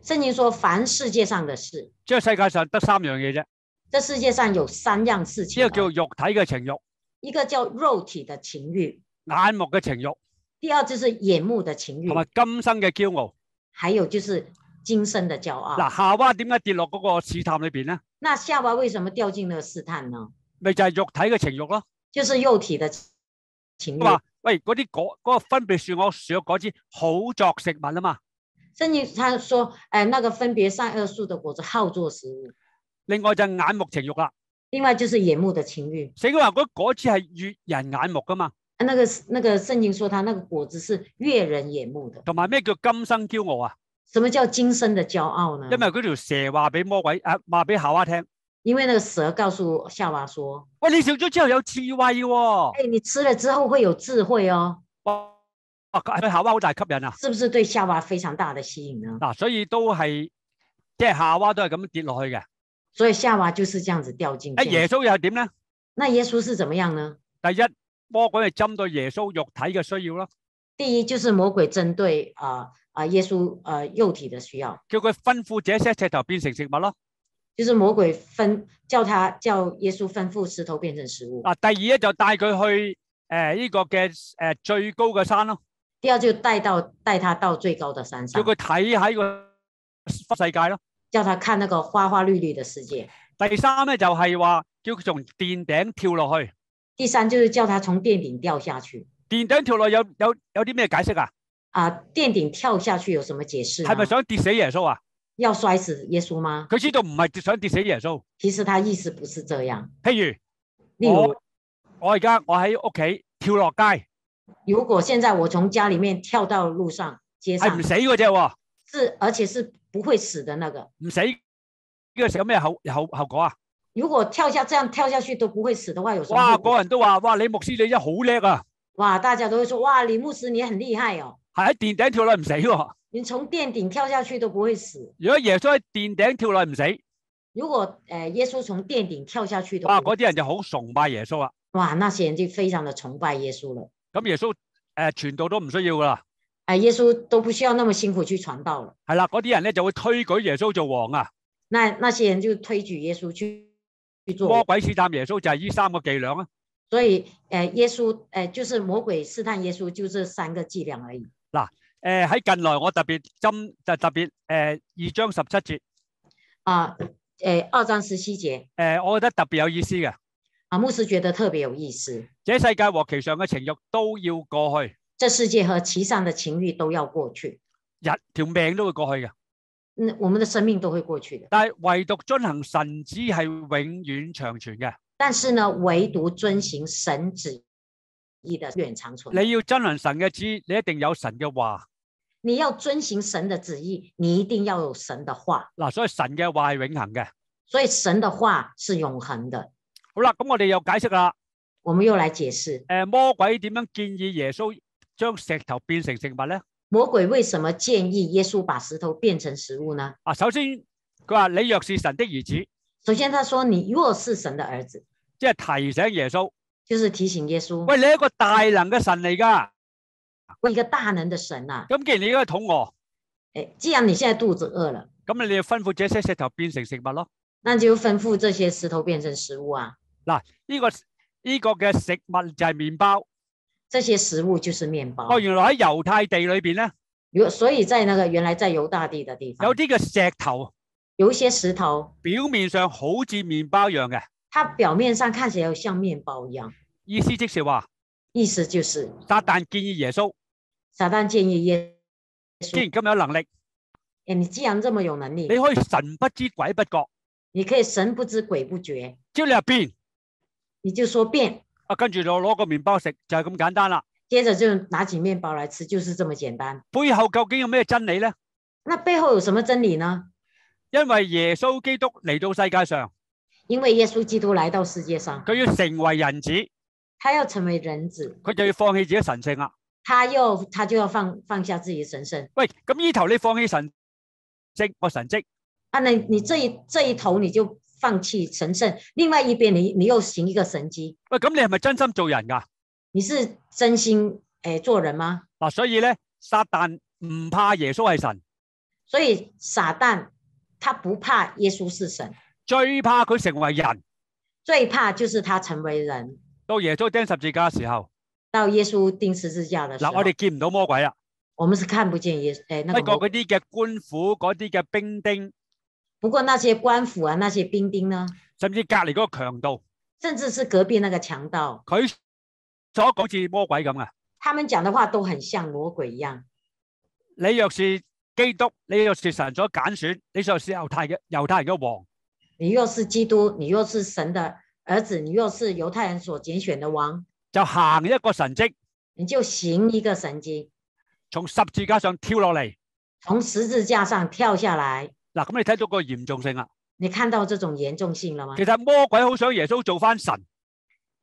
圣经说凡世界上的事，
即系世界上得三样嘢啫。这世界上有三样事情，一个叫肉体嘅情欲。
一个叫肉体的情欲，眼目嘅情欲。第二就是眼目的情欲，同埋今生嘅骄傲。还有就是今生的骄傲。嗱，
夏娃点解跌落嗰个试探里边呢？那
夏娃为什么掉进呢试探呢？
咪就系肉体嘅情欲咯。就是肉体的情欲。喂，嗰啲果嗰个分别树我树嘅果子好作食物啊嘛。
甚至他说诶，那个分别上树的果子好作食物。
另外就眼目情欲啦。另外就是眼目的情欲，圣经话嗰果子系悦人眼目噶嘛？那个那
个圣经说，他那个果子是
悦人眼目的。同埋咩叫今生骄傲啊？
什么叫今生的骄傲呢？因
为嗰条蛇话俾魔鬼啊，话俾夏娃听。
因为那个蛇告诉夏娃说：，喂，你食咗之后有智慧喎。你吃了之后会有智慧哦。
哇对夏娃好大吸引啊！是不是对夏娃非常大的吸引啊？嗱，所以都系即系夏娃都系咁跌落去嘅。所以夏
娃就是这样子掉进。诶，耶
稣又系点咧？那耶稣是怎么样呢？第一，魔鬼系针对耶稣肉体嘅需要咯。
第一就是魔鬼针对啊啊耶稣
诶肉体的需要。叫佢吩咐这些石头变成食物咯。
就是魔鬼吩叫他叫耶稣吩咐石头变成食物。
啊，第二咧就带佢去诶
呢个嘅诶最高嘅山咯。第二就带到带他到最高的山上，叫佢睇喺个世界咯。叫他看那个花花绿绿的世界。
第三呢就系话叫佢从电顶跳落去。第三就是叫他
从殿顶掉下去。
殿顶跳落有有有啲咩解释啊？
啊，电顶跳
下去有什么
解释？系咪想跌死耶稣啊？要摔死耶稣吗？佢知道唔系想跌死耶稣。其实他意思不是这样。譬如，例如，我而家我喺屋企跳落街。如果现在我从家里面跳到路上街上，系唔死嗰只喎？是而且是。不会死的那个唔死呢
个成咩后后后果
啊？如果跳下这样跳下去都不会死的话，有哇个人都话哇李牧师你真系好叻啊！哇，大家都会说哇李牧师你很厉害哦。
系喺殿顶跳落唔死喎，
你从殿顶跳下去都不会死。
如果耶稣殿顶跳落唔死，
如果诶耶
稣从殿顶跳下去都哇嗰啲人就好崇拜耶稣啦。
哇，那些人就非常的崇拜耶
稣了。咁耶稣诶传道都唔需要啦。啊！
耶稣都不
需要那么辛苦去传道了，系啦，嗰啲人咧就会推举耶稣做王啊。
那那些人就推举耶稣去
去做。魔鬼试探耶稣就系呢三个伎俩啊。
所以诶，耶稣诶，就是魔鬼试探耶稣就系三个伎俩而已。
嗱，诶喺近来我特别针特特别诶二章十七节
啊，诶二章
十七节，诶我觉得特别有意思嘅，
啊牧师觉得特别有意思。
这世界和其上嘅情欲都要过去。这世界和其上的
情欲都要过去，
日条命都会过去嘅。
嗯，我们的生命都会过去的。
但系唯独遵行神旨系永远长存嘅。
但是呢，唯独遵行神旨意的远长存。你
要遵行神嘅旨，你一定有神嘅话。
你要遵行神的旨意，你一定要有神的话。
嗱，所以神嘅话系永恒嘅。
所以神的话是永恒的。
好啦，咁我哋又解释啦。我们又来解释。诶，魔鬼点样建议耶稣？将石头变成食物咧？
魔鬼为什么建议耶稣把石头变成食物呢？
啊，首先佢话你若是神的儿子。
首先，他说你若是神的儿子，即系提醒耶稣，就是提醒耶稣。喂，你一个
大能嘅神嚟噶，一个大能的神啊！咁既然你应该肚饿，诶，既然你现在肚子饿了，咁你你要吩咐这些石头变成食物咯？那就吩咐
这些石头变成食物啊！
嗱，呢个呢个嘅食物就系面包。这些食物就是面包。哦，原来喺犹太地里边咧，有所以，在那个原
来在犹大地的地
方，有啲嘅石头，有一些石头表面上好似面包样嘅，
它表面上看起来像面包一样。
意思即是话，意思就是撒旦建议耶稣，撒旦建议耶稣，既然咁有能力，
诶，你既然这么有能力，你可以神不知鬼不觉，你可以神不知
鬼不觉就变，你就说变。啊，跟住就攞个面包食，就系咁简单啦。
接着就拿起面包来
吃，就是这么简单。背后究竟有咩真理呢？
那背后有什么真理呢？
因为耶稣基督嚟到世界上，因
为耶稣基督来到世界上，
佢要成为人子，
他要成为人子，
佢就要放弃自己神圣啦。
他又，他就要放放下自己神圣。喂，咁呢头你放弃神迹我神迹。啊，你你这一这一头你就。放弃神圣，另外一边你你又行一个神迹。
喂，咁你系咪真心做人噶？你是真心诶做人吗？嗱，所以咧，撒旦唔怕耶稣系神，
所以撒旦他不怕耶稣是神，最怕
佢成为人，
最怕就是他成为人。
到耶稣钉十字架嘅时候，
到耶稣钉十字架嘅嗱，我哋
见唔到魔鬼啊，我们是看不见耶诶，不过嗰啲嘅官府嗰啲嘅兵丁。
不过那些官府啊，那些兵丁呢？
甚至隔篱嗰个强盗，
甚至是隔壁那个强盗，
佢所讲似魔鬼咁啊！
他们讲的话都很像魔鬼一样。
你若是基督，你若是神所拣选，你就是犹太嘅犹太人嘅王。你若是基督，
你若是神的儿子，你若是犹太人所拣选的王，就行一个神迹，你就行一个神迹，从十字架上跳落嚟，从十字架上跳下来。
嗱，咁你睇到个严重性啦。
你看到这种严重性了
吗？其实魔鬼好想耶稣做翻神。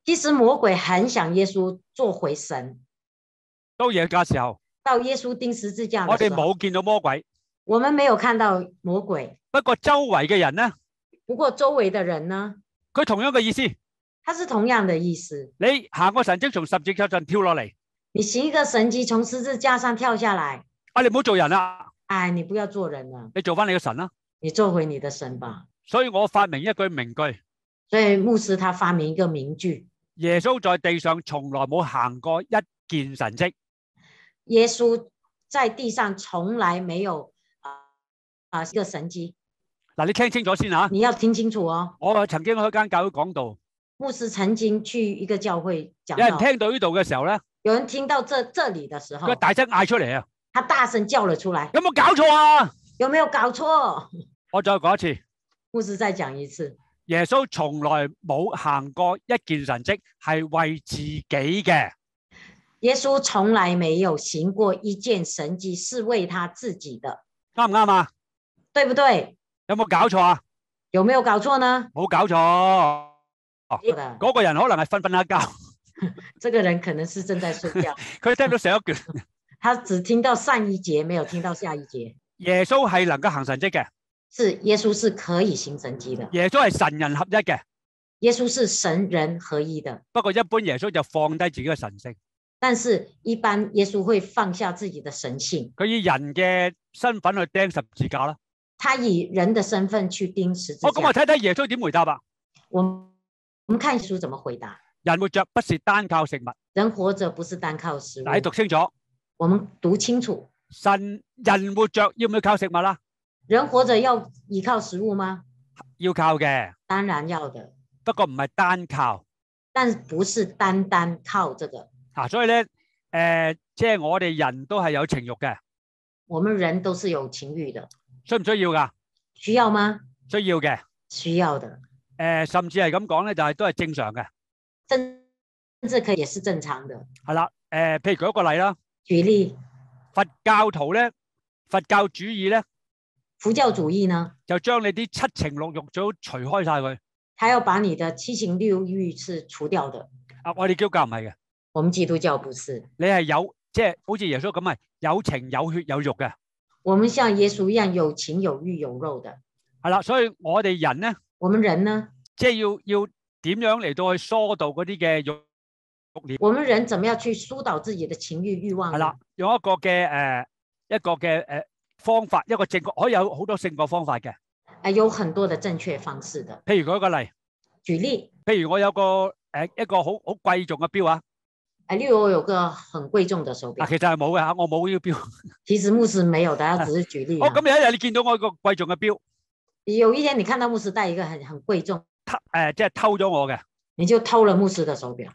其实魔鬼很想耶稣做回神。
到耶架时候。
到耶稣钉十字架我哋冇
见到魔鬼。
我们没有看到魔鬼。
不过周围嘅人呢？
不过周围嘅人
呢？佢同样嘅意思。他是同样的意思。你行个神迹从十字架上跳落嚟。
你行一个神迹从十字架上跳下来。
啊，你唔好做人啦。
哎，你不要做人啦！
你做翻你嘅神啦！
你做回你的神吧。
所以我发明一句名句。
所以牧师他发明一个名句：
耶稣在地上从来冇行过一件神迹。
耶稣在地上从来没有
啊一个神迹。嗱，你听清楚先吓。你要听清楚哦。我曾经开间教会讲道。
牧师曾经去一个教会讲。有人听
到呢度嘅时候咧？
有人听到这这里的时候？佢
大声嗌出嚟啊！
他大声叫了出来，有冇搞错啊？有没有搞错？
我再讲一次，
故事再讲一次。
耶稣从来冇行过一件神迹系为自己嘅。
耶稣从来没有行过一件神迹是为他自己的。
啱唔啱啊？对不对？有冇搞错啊？有没有搞错呢？冇搞错。哦，嗰个人可能系瞓瞓下觉。
这个人可能是正在睡觉。
佢在到上一句。
他只听到上一节，没有听到下一节。
耶稣系能够行神迹嘅，
是耶稣是可以行神迹的。耶稣系神人合一嘅，耶稣是神人合一的。
不过一般耶稣就放低自己嘅神性，
但是一般耶稣会放下自己嘅神性，佢
以人嘅身份去钉十字架啦。
他以人的身份去钉十字。架。咁我
睇睇耶稣点回答啊。我我们看书么回答？人活着不是单靠食物，人活着
不是单靠食物。你读清楚。我们读清楚，神人活着要
唔要靠食物啦？人活着要依靠食物吗？要靠嘅，
当然要的。
不过唔系单靠，
但不是单单靠这个。嗱，
所以咧，诶，即系我哋人都系有情欲嘅。
我们人都是有
情欲的，需唔需要噶？需要吗？需要嘅，需要的。诶，甚至系咁讲咧，就系都系正常嘅，
真，甚至可也是正常的。
系啦，诶，譬如举一个例啦。举例，佛教徒咧，佛教主义咧，佛教主义呢，就将你啲七情六欲最好除开晒佢。
他要把你的七情六欲是除掉的。
啊，我哋基督教唔系嘅。我们基督教不是。你系有，即系好似耶稣咁系有情有血有肉嘅。
我们像耶稣一样有情有欲有肉的。
系啦，所以我哋人呢？我们人呢？即系要要点样嚟到去疏导嗰啲嘅肉？我们人怎么样
去疏导自己的情欲欲望？系
啦，用一个嘅诶，一个嘅诶方法，一个正确，可以有好多正确方法嘅。诶，有很多的正确方式的。譬如举个例，举例。譬如我有个诶一个好好贵重嘅表啊。诶，例如
我有个很贵重的手表。啊，其
实系冇嘅吓，我冇呢个表。
其实牧师没有的，啊，只是举
例。哦，咁有一日你见到我一个贵重嘅表。
有一天你看到牧师戴一个很很贵重。
偷诶，即系偷咗我嘅。
你就偷了牧师的手表。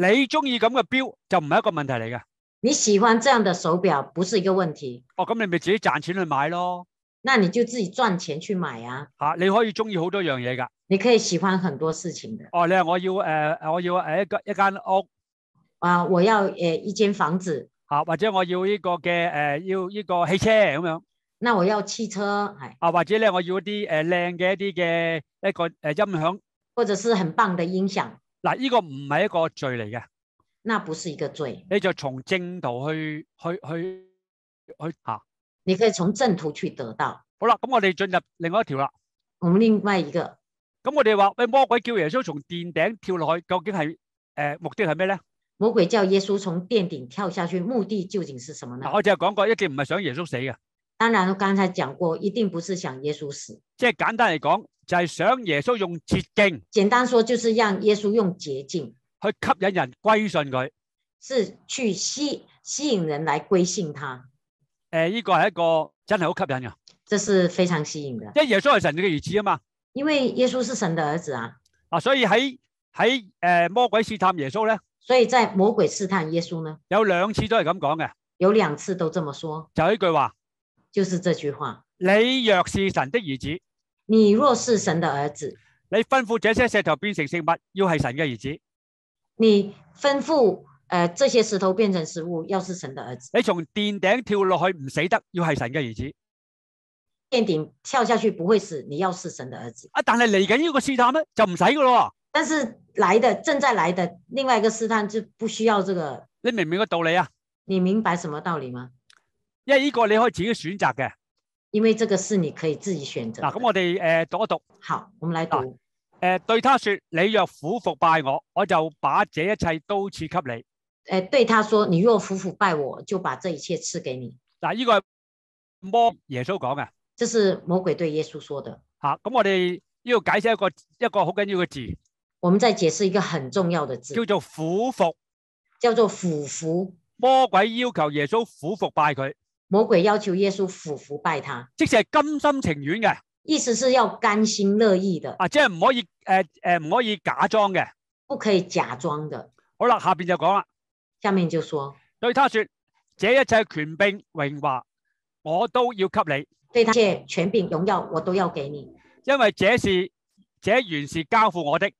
你中意咁嘅表就唔系一个问题嚟嘅。
你喜欢这样的手表，不是一个问题。
哦，咁你咪自己赚钱去买咯。
那你就自己赚钱去买啊。
吓，你可以中意好多样嘢噶。
你可以喜欢很多事情的。
哦，你话我要诶，我要诶一个一间屋。啊，
我要诶一间房子。
吓，或者我要呢个嘅诶，要呢个汽车咁样。那我要
汽车。
啊，或者咧，我要啲诶靓嘅一啲嘅一个诶音响。或者是很棒的音响。嗱，呢个唔系一个罪嚟嘅，那不是一个罪，你就从正途去去去去吓，你可以从正途去得到。好啦，咁我哋进入另外一条啦。
我们另外一个，
咁我哋话，喂，魔鬼叫耶稣从殿顶跳落去，究竟系诶目的系咩咧？魔鬼
叫耶稣从殿顶跳下去，目的究竟是什么呢？
我就系讲过，一件唔系想耶稣死嘅。
当然，我刚才讲过，一定不是想耶稣死。
即系简单嚟讲，就系想耶稣用捷径。简单说，就是让耶稣用捷径去吸引人归信佢，
是去吸吸引人来归信他。诶，呢个系一个
真系好吸引嘅。
这是非常吸引嘅。
即系耶稣系神嘅儿子啊嘛。因为耶稣是神的儿子啊。啊，所以喺喺诶魔鬼试探耶稣咧。所以在魔鬼试探耶稣呢？有两次都系咁讲嘅。有
两次都这么说。
就呢句话。就是这句话。你若是神的儿子，你若是神的儿子，你吩咐这些石头变成食物，要系神嘅儿子。你吩咐诶，这些石头变成食物，要是神的儿子。你从殿顶跳落去唔死得，要系神嘅儿子。
殿顶跳下去不会死，你要是神的儿子。啊，但系嚟紧呢个试探咧，就唔使噶咯。但是来的正在来的另外一个试探就不需要这个。你明唔明个道理啊？你明白什么道理吗？因为呢个你可以自己选择嘅，因为这个是你可以自己选择。
嗱，咁我哋诶读一读。好，我们来读。诶，对他说：你若苦服拜我，我就把这一切都赐给你。
诶，对他说：你若苦服拜我，就把这一切赐给你。嗱，呢个系
魔耶稣讲嘅。
这是魔鬼对耶稣说的。
吓，咁我哋呢度解释一个一个好紧要嘅字。
我们再解释一个很重要的
字，叫做苦服，叫做苦伏。魔鬼要求耶稣苦服拜佢。魔鬼要
求耶稣俯伏拜他，即使系甘心情愿嘅，意思是要甘心乐意的啊，即系唔可
以诶诶唔可以假装嘅，不可以假装的。好啦，下边就讲啦，下面就说对他说：这一切权柄荣华，我都要给你。
对，他，切权柄荣耀，我都要给你，
因为这是这原是交付我的，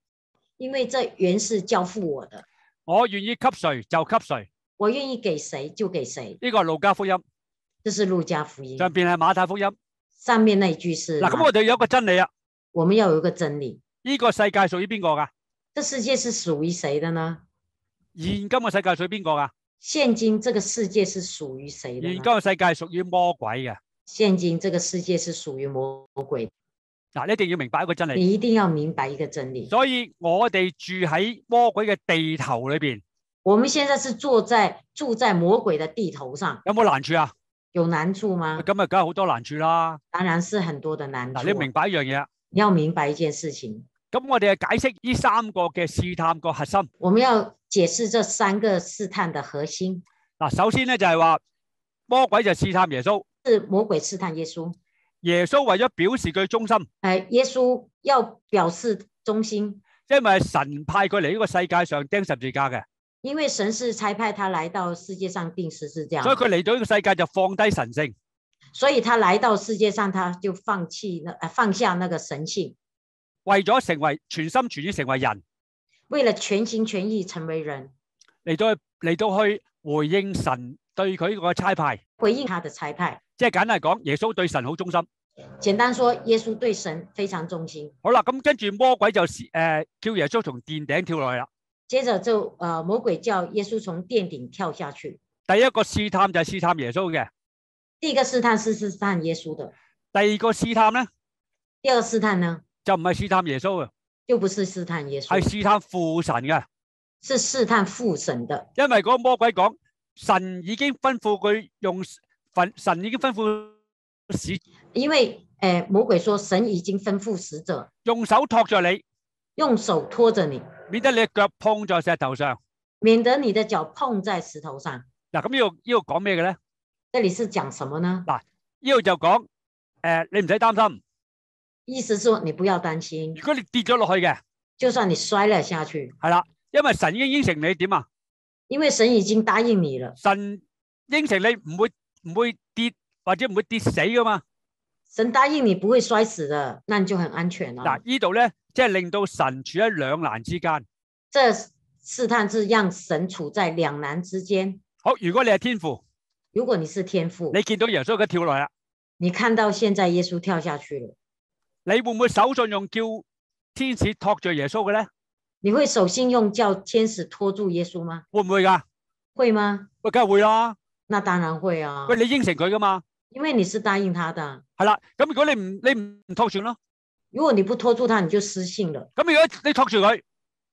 因为这原是交付我的，
我愿意给谁就给谁，
我愿意给谁就给谁。呢个路加福音。这是路加福音上边系马太福音上面那一句是嗱咁我哋有一个真理啊，我们要有一个真理。
呢个世界属于边个噶？
这世界是属于谁的呢？现今嘅世界属于边个啊？现今这个世界是属于谁？的？现
今嘅世界属于魔鬼嘅。
现今这个世界是属于魔鬼。
嗱，你一定要明白一个真理，你一定
要明白一个真理。
所以我哋住喺魔鬼嘅地头里边，
我们现在是坐在住在魔鬼的地头上，有冇难处啊？有难处吗？咁啊，梗系好多难处啦。当然是很多的难处。嗱，你明白一样嘢，你要明白一件事情。
咁我哋解释呢三个嘅试探个核心。我们要解释这三个试探的核心。嗱，首先咧就系话魔鬼就试探耶稣，是魔
鬼试探耶稣。
耶稣为咗表示佢忠心，诶，耶稣要表示忠心，因为神派佢嚟呢个世界上钉十字架嘅。
因为神是差派他来到世界上，定时是这样，所以佢
嚟到呢个世界就放低神性，所
以他来到世界上，他就放弃诶放下那个神性，
为咗成为全心全意成为人，
为了全心全意成为人
嚟到嚟到去回应神对佢个差派，
回应他的差派，
即系简单讲，耶稣对神好忠心，
简单说，耶稣对神非常忠心。
好啦，咁跟住魔鬼就诶叫耶稣从殿顶跳落去啦。
接着就，呃魔鬼叫耶稣从殿顶跳下去。
第一个试探就系试探耶稣嘅。
第一个试探是试探耶稣的。
第二个试探呢？第
二试探呢？
就唔系试探耶稣
嘅。就不是试探耶稣，系
试探父神嘅。是试探父神的。因为嗰个魔鬼讲神已经吩咐佢用神已经吩咐使，因为
诶魔鬼说神已经吩咐使者
用手托着你。用手拖着你，免得你脚碰在石头上；
免得你的脚碰在石头上。嗱，咁呢度呢度讲咩嘅咧？这里是讲什么呢？嗱，呢度就讲，诶，你唔使担心。意思说你不要担心。如果你跌咗落去嘅，就算你摔了下去。系啦，因为神已经应承你点啊？因为神已经答应你了。神应承你唔会唔会跌，或者唔会跌死噶嘛？神答应你不会摔死的，那你就很安全啦。嗱，呢度咧，即系令到神处喺两难之间。这试探是让神处在两难之间。
好，如果你系天父，
如果你是天父，
你见到耶稣佢跳落嚟啦，
你看到现在耶稣跳下去了，
你会唔会手信用叫天使托住耶稣嘅咧？
你会首信用叫天使托住耶稣吗？会唔会噶？会吗？喂，梗系会啦。那当然会啊。喂，你
应承佢噶嘛？
因为你是答应他的，系啦。咁如果你唔你唔托住咯，如果你不拖住他，你就失信
了。咁如果你托住佢，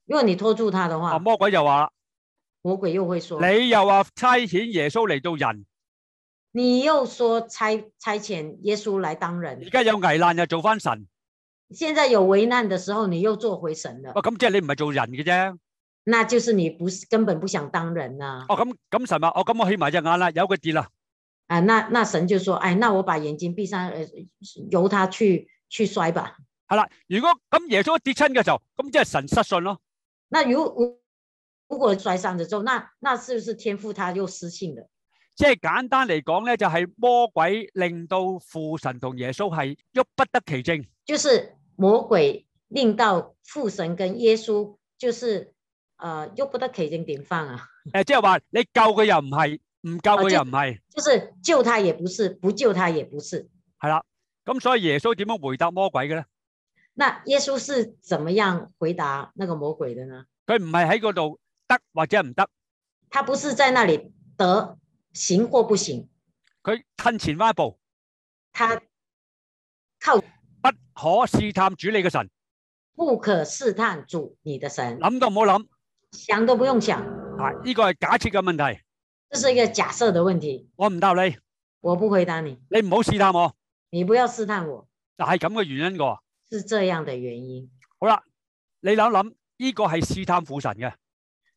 如果你拖住他的话，魔鬼又话啦，魔鬼又会说，你又话差遣耶稣嚟到人，
你又说差差遣耶稣来当人。而
家有危难又做翻神，
现在有危难的时候，你又做回神了。
咁即系你唔系做人嘅啫，
那就是你不是根本不想当人
啦。哦，咁咁神啊，我咁我起埋只眼啦，有个跌啦。
啊，那那神就说：，哎，那我把眼睛闭上，诶，由他去去摔吧。
系啦，如果咁耶稣跌亲嘅时候，咁即系神失信咯。
那如如如果摔伤嘅之候，那那是不是天父他又失信了？
即系简单嚟讲咧，就系魔鬼令到父神同耶稣系喐不得其正。就是魔鬼令
到父神跟耶稣，就是诶喐不得其正点翻啊？
诶，即系话你救佢又唔系。唔救佢又唔系，就是救他也不是，不救他也不是。系啦，咁所以耶稣点样回答魔鬼嘅咧？那耶稣是怎
么样回答那个魔鬼的呢？
佢唔系喺嗰度得或者唔得，
他不是在那里得行或不行，佢吞前挖一步，
他靠不可试探主你嘅神，
不可试探主你的神，谂都唔好谂，想都不用想，啊，呢个系假设嘅问题。这是一个假设的问题，我唔答你，我不回答你，你唔好试探我，你不要试探我，就系咁嘅原因噶，是这样的原因。好啦，你谂谂，呢个系试探父神嘅，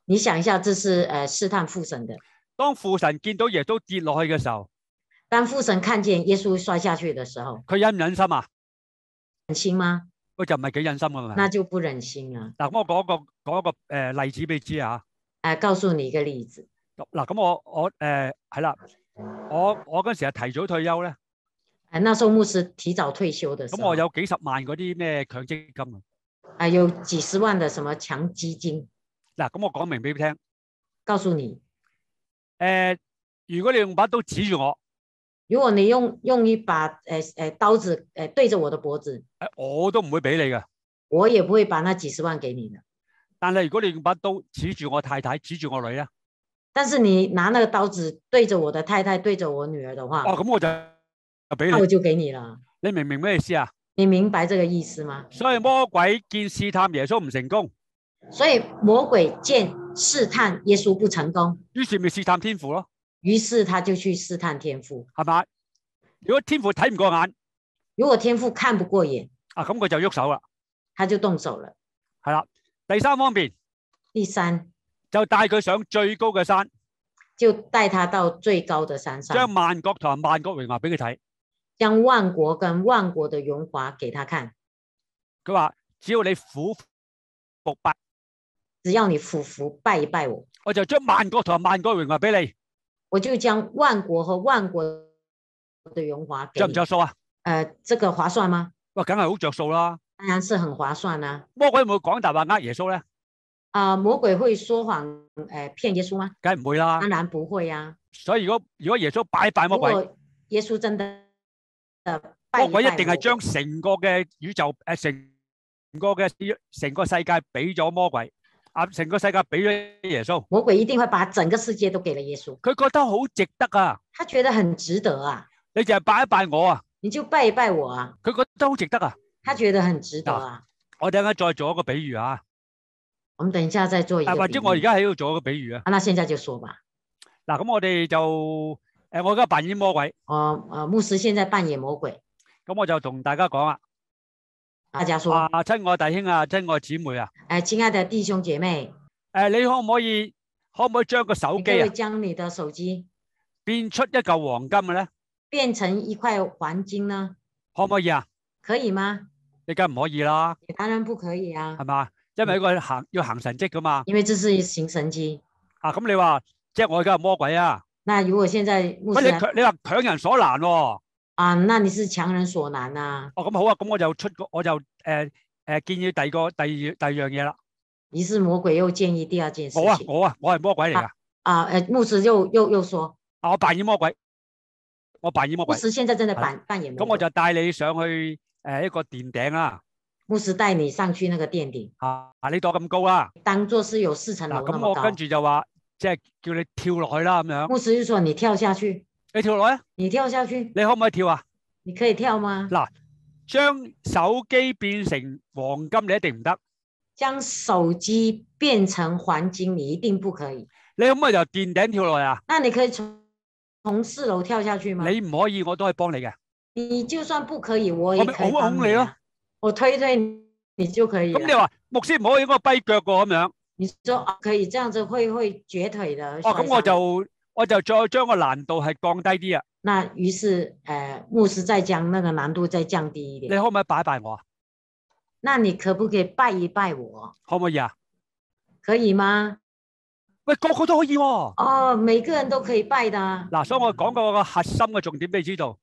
你想一下，这是诶试探父神的。
当父神见到耶稣跌落去嘅时候，
当父神看见耶稣摔下去的时候，
佢忍唔忍心啊？忍心吗？佢就唔系几忍心嘅咪，那
就不忍心啦。
嗱，我讲个讲一个诶例子俾你知啊吓，诶，告诉你一个例子。嗱咁我我诶系啦，我我嗰阵时系提早退休咧。诶，那时候牧师提早退休的。咁我有几十万嗰啲咩强积金啊？
啊，有几十万的什么强基金？嗱，咁我讲明俾你听。告诉你，
诶，如果你用把刀指住我，
如果你用用一把诶诶刀子诶对着我的脖子，
诶，我都唔会俾你嘅。
我也不会把那几十万给你的。
但系如果你用把刀指住我太太，指住我女咧？
但是你拿那个刀子对着我的太太，对着我女儿的话，哦
咁我就俾你，那我就给你了。你明唔明咩意思啊？
你明白这个意思吗？
所以魔鬼见试探耶稣唔成功，
所以魔鬼见试探耶稣不成功，于是咪试探天父咯。于是他就去试探天父，系咪？如果天父睇唔过眼，如果天父看不过眼，啊咁佢就喐手啦，他就动手
了。系啦。第三方面，第三。就带佢上最高嘅山，
就带他到最高嘅山上，将
万国同埋万国荣华俾佢睇，
将万国跟万国嘅荣华给他看。
佢话只要你俯
伏拜，只要你俯伏拜一拜我，我就将万国同埋万国荣华俾你。我就将万国和万国嘅荣华，着唔着数啊？诶，这个划算吗？哇，梗系好着数啦！当然是很划算啦。魔
鬼有冇讲大话呃耶稣咧？
啊！魔鬼会说谎，诶，骗耶稣吗？梗系唔会啦，当然不会啊。
所以如果如果耶稣拜拜魔鬼，
耶稣真的，诶、
魔鬼一定系将成个嘅宇宙诶，成个嘅成个世界俾咗魔鬼啊，成个世界俾咗耶稣。魔鬼
一定会把整个世界都给了耶稣，
佢觉得好值得啊。他觉得很值得啊。你就系拜一拜
我啊，你就拜一拜我啊。佢觉得好值得啊，他觉得很值得啊。
我等下再做一个比喻啊。我们等一
下再做一个，或者我而家
喺度做一个比喻啊。啊，那现在就说吧。嗱，咁我哋就诶，我而家扮演魔鬼。哦，诶，牧师现在扮演魔鬼。咁我就同大家讲啦。大家说。啊，亲爱弟兄啊，亲爱姊妹啊。诶，亲爱的弟兄姐妹。诶，你可唔可以，可唔可以将个手
机啊？将你的手机变出一嚿黄金嘅咧？变成一块黄金呢？
可唔可以啊？可以吗？你梗唔可以啦。
当然不可以
啊。系嘛？因为一个行要行神迹噶嘛，因为这是行神迹啊！咁你话即系我而家系魔鬼啊？
那如果现在牧你
你话强人所难喎啊！那你是强人所难啊？哦，咁好啊，咁我就出个，我就诶诶建议第二个第二第二样嘢啦。
你是魔鬼又建议第二件事？我啊，
我啊，我系魔鬼嚟噶。
啊诶，牧师又又又说
啊，我扮演魔鬼，我扮演魔鬼。牧师现在正在扮扮演魔鬼。咁我就带你上去诶一个电顶啦。
牧师带你上去那个殿
顶，啊啊，呢度咁高啦，当做是有四层楼咁我跟住就话，即系叫你跳落去啦咁样。牧师就说你跳下去，你跳落去，你跳下去，你可唔可以跳啊？你可以跳吗？嗱，将手机变成黄金，你一定唔得。
将手机变成黄金，你一定不可以。
你可唔可以由殿顶跳落去啊？那你可以从从四楼跳下去吗？你唔可以，我都以帮你嘅。
你就算不可以，我也可以帮你。你咯。我推推你，就可以。咁你话
牧师唔可以咁个跛脚个咁样。你
说可以这样子，会会瘸腿的。哦，咁我
就我就再将个难度系降低啲啊。
那于是诶，牧师再将那个难度再降低一点。你可唔可以拜拜我啊？那你可不可以拜一拜我？可唔可以啊？可以吗？喂，个个都可以喎。哦，每个人都可以拜的。
嗱，所以我讲过个核心嘅重点俾你知道。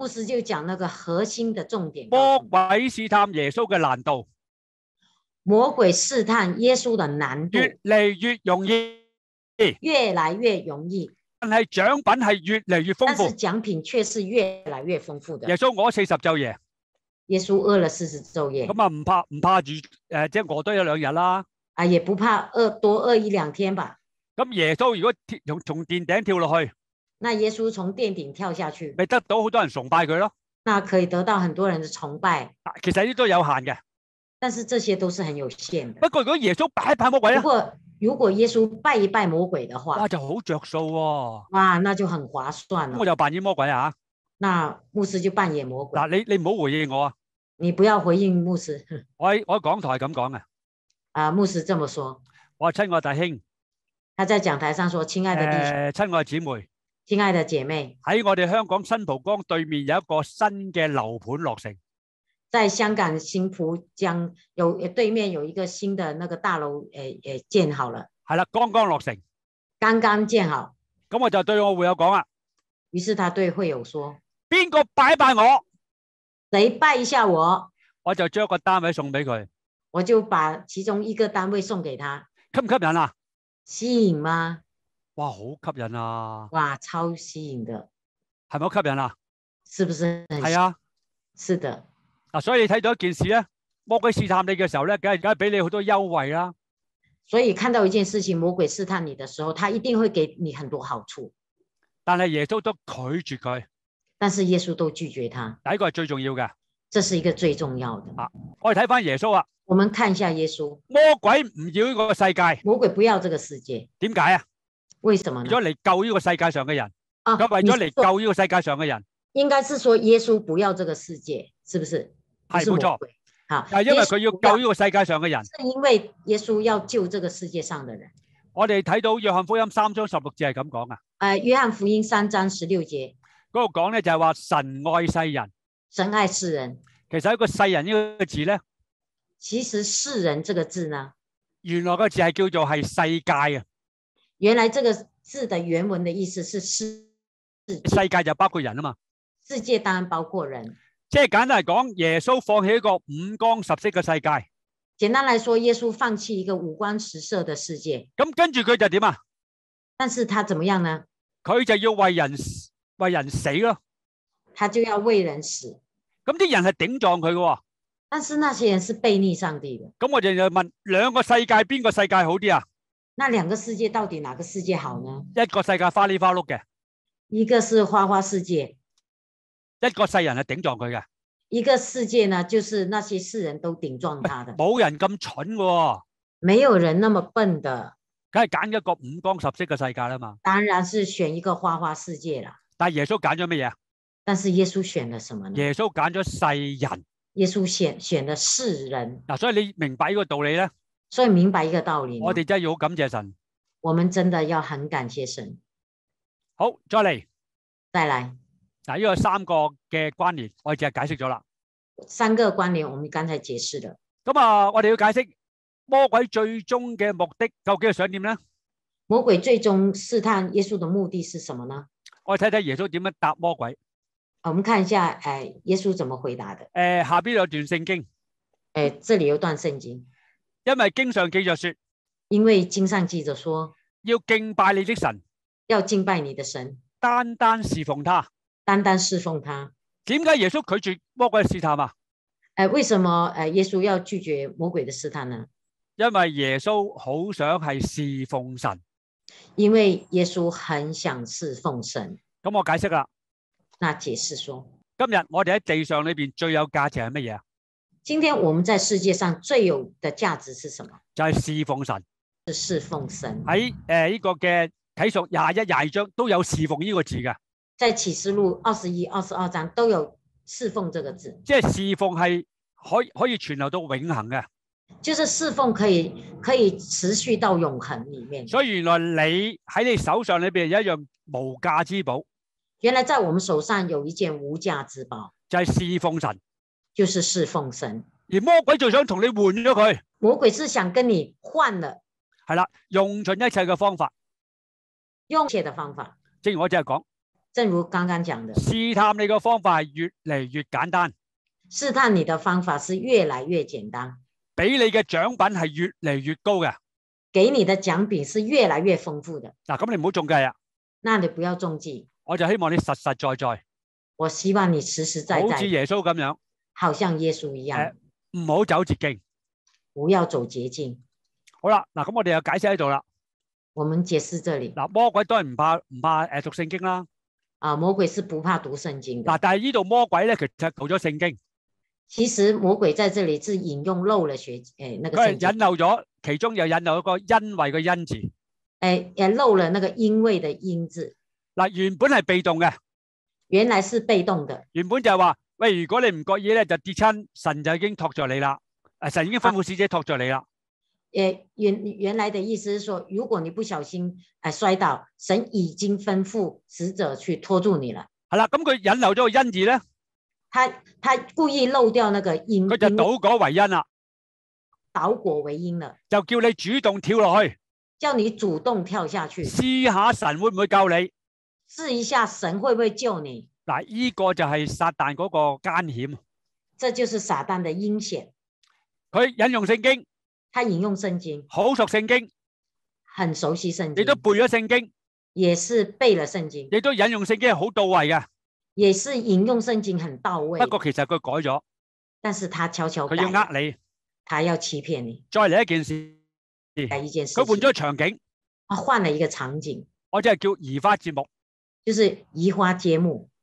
故事就讲那个核心的重
点。魔鬼试探耶稣嘅难度，
魔鬼试探耶稣的难度越嚟越容易，越来越容易，
但系奖品系越嚟越丰富。但是
奖品却是越来越
丰富的。耶稣饿四十昼夜，耶稣饿了四十昼夜。咁啊，唔怕唔怕住，
诶，即系饿多一两日啦。啊，也不怕饿多饿一两天吧。
咁耶稣如果从从电顶跳落去？
那耶稣从殿顶跳下
去，咪得到好多人崇拜佢咯？
那可以得到很多人的崇拜。
其实呢都有限嘅，
但是这些都是很有限。不过如果耶稣拜一拜魔鬼咧，如果如果耶稣拜一拜魔鬼的话，
哇就好着数喎！
哇，那就很
划算咯。我就扮演魔鬼啊！吓，那牧师就扮演魔鬼。嗱，你你唔好回应我啊！
你不要回应牧师。
我喺我讲台咁讲嘅。
啊，牧师这么说。
我亲爱弟兄，他在讲台上说：，亲爱的弟兄，亲爱姊妹。亲爱的姐妹，喺我哋香港新蒲江对面有一个新嘅楼盘落成。
在香港新蒲江有对面有一个新的那个大楼诶诶建好了。
系啦，刚刚落成。刚刚建好。咁我就对我会友讲啊。
于是他对会友说：边个拜拜我，谁拜一下我，
我就将个单位送俾佢。
我就把其中一个单位送给他。吸唔吸引啊？吸引吗？
哇，好吸引啊！哇，超吸引嘅，系咪好吸引啊？是不是系啊？是的。嗱，所以你睇到一件事咧，魔鬼试探你嘅时候咧，梗系而家俾你好多优惠啦。
所以看到一件事情，魔鬼试探你的时候，他一定会给你很多好处。
但系耶稣都拒绝佢。
但是耶稣都拒绝他。第一个系最重要嘅。这是一个最重要的。啊，我哋睇翻耶稣啊。我们看
一下耶稣。魔鬼唔要呢个世界。魔鬼不要这个世界。点解啊？为什么呢？为咗嚟救呢个世界上嘅人，佢为咗嚟救呢个世界上嘅人。
应该是说耶稣不要这个世界，是不是？
系冇错，吓。系因为佢要救呢个世界上嘅人。是
因为耶稣要救这个世界上嘅人。
我哋睇到约翰福音三章十六节系咁讲啊。
诶，约翰福音三章十六节
嗰个讲咧就系话神爱世人。神爱世人。其实一个世人呢个字咧，其实世人这个字呢，原来个字系叫做系世界啊。原来这个
字的原文的意思是世
世界就包括人啊嘛，
世界当然包括人。
即系简单嚟讲，耶稣放弃一个五光十色嘅世界。
简单来说，耶稣放弃一个五光十色嘅世界。
咁跟住佢就点啊？但是他怎么样呢？佢就要为人为人死咯。
他就要为人死。
咁啲人系顶撞佢嘅，
但是那些人是背逆上帝嘅。
咁我就要问，两个世界边个世界好啲啊？
那两个世界到底哪个世界好
呢？一个世界花里花碌嘅，
一个是花花世界，
一个世人系顶撞佢嘅，
一个世界呢，就是那些世人都顶撞他的，冇人咁
蠢嘅，没有人那么笨的，梗系拣一个五光十色嘅世界啦嘛，
当然是选一个花花世界啦。
但耶稣拣咗乜嘢啊？但是耶稣选了什么呢？耶稣拣咗世人，
耶稣选选了世人。
嗱，所以你明白呢个道理咧？
所以明白一个道理，我哋
真系要感谢神。
我们真的要很感谢神。
好，再嚟，再来。嗱，呢个三个嘅关联，我哋就解释咗啦。
三个关联，我们刚才解释的。咁啊，我哋要
解释魔鬼最终嘅目的，究竟想点咧？
魔鬼最终试探耶稣的目的是什么呢？
我哋睇睇耶稣点样答魔鬼。
我们看一下，诶，耶稣怎么回答的？
诶，下边有段圣经。诶，这里有段圣经。因为经上记着说，
因为经上记着说，要
敬拜你的
神，要敬拜你的神，单单侍奉他，单单侍奉他。
点解耶稣拒绝魔鬼试探啊？
诶，为什么诶耶稣要拒绝魔鬼的试
探呢？因为耶稣好想系侍奉神，
因为耶稣很想侍奉神。咁我解释啦，那解释说，
今日我哋喺地上里边最有价值系乜嘢啊？
今天我们在世界上最有的价值是什么？
就系侍奉神，
侍奉神喺诶呢个嘅
启数廿一廿二章都有侍奉呢个字嘅，
在启示录二十一二十二章都有侍奉这个字，
即系侍奉系可可以传留到永恒嘅，
就是侍奉可以可以持续到永恒里面。
所以原来你喺你手上里边有一样无价之宝，
原来在我们手上有一件无价之宝，
就系侍奉神。就是侍奉神，而魔鬼就想同你换咗佢。
魔鬼是想跟你换了，
系啦，用尽一切嘅方法，
用一切嘅方法。
正如我只系讲，
正如刚刚讲的，
试探你嘅方法系越嚟越简单，
试探你嘅方法是越
来越简单，俾你嘅奖品系越嚟越高嘅，
给你嘅奖品是越来越丰富嘅。嗱，咁你唔好中计啊！那你不要中计，
我就希望你实实在在，我希望你实实在在，好似耶稣咁样。
好像耶稣一样，
唔好走捷径，
不要走捷径。好啦，嗱咁我哋又解释喺度啦。我们解释这里嗱，魔鬼都系唔怕唔怕诶读圣经啦。啊，魔鬼是不怕读圣经嗱，但系呢度魔
鬼咧，其实读咗圣经。
其实魔鬼在这里是引用漏了学
诶，那个引漏咗，其中又引漏一个因为嘅因字。
诶诶，漏了那个因
为的因字。嗱，原本系被动嘅，原来是被动的，原本就系话。喂，如果你唔觉意咧，就跌亲，神就已经托咗你啦。诶，神已经吩咐使者托咗你啦。
诶，原原来的意思是说，如果你不小心诶摔倒，神已经吩咐使者去拖住你啦。
系啦，咁佢引留咗个因字咧。
他他故意漏掉那个因。佢就倒果为因啦，倒果为因啦，
就叫你主动跳落去，
叫你主动跳下去，试下神会唔会救你，试一下神会唔会救你。嗱，依个就系撒旦嗰个奸险，这就是撒旦的阴险。佢引用圣经，他引用圣经，好熟圣经，很熟悉圣经。你都背咗圣经，也是背了圣经。你都引用圣经，好到位嘅，也是引用圣经很到位。不过其实佢改咗，但是他悄悄佢要呃你，他要欺骗你。再嚟一件事，第件事，佢换咗场景，啊，换了一个场景。
我即系叫移花接木，
就是移花接木。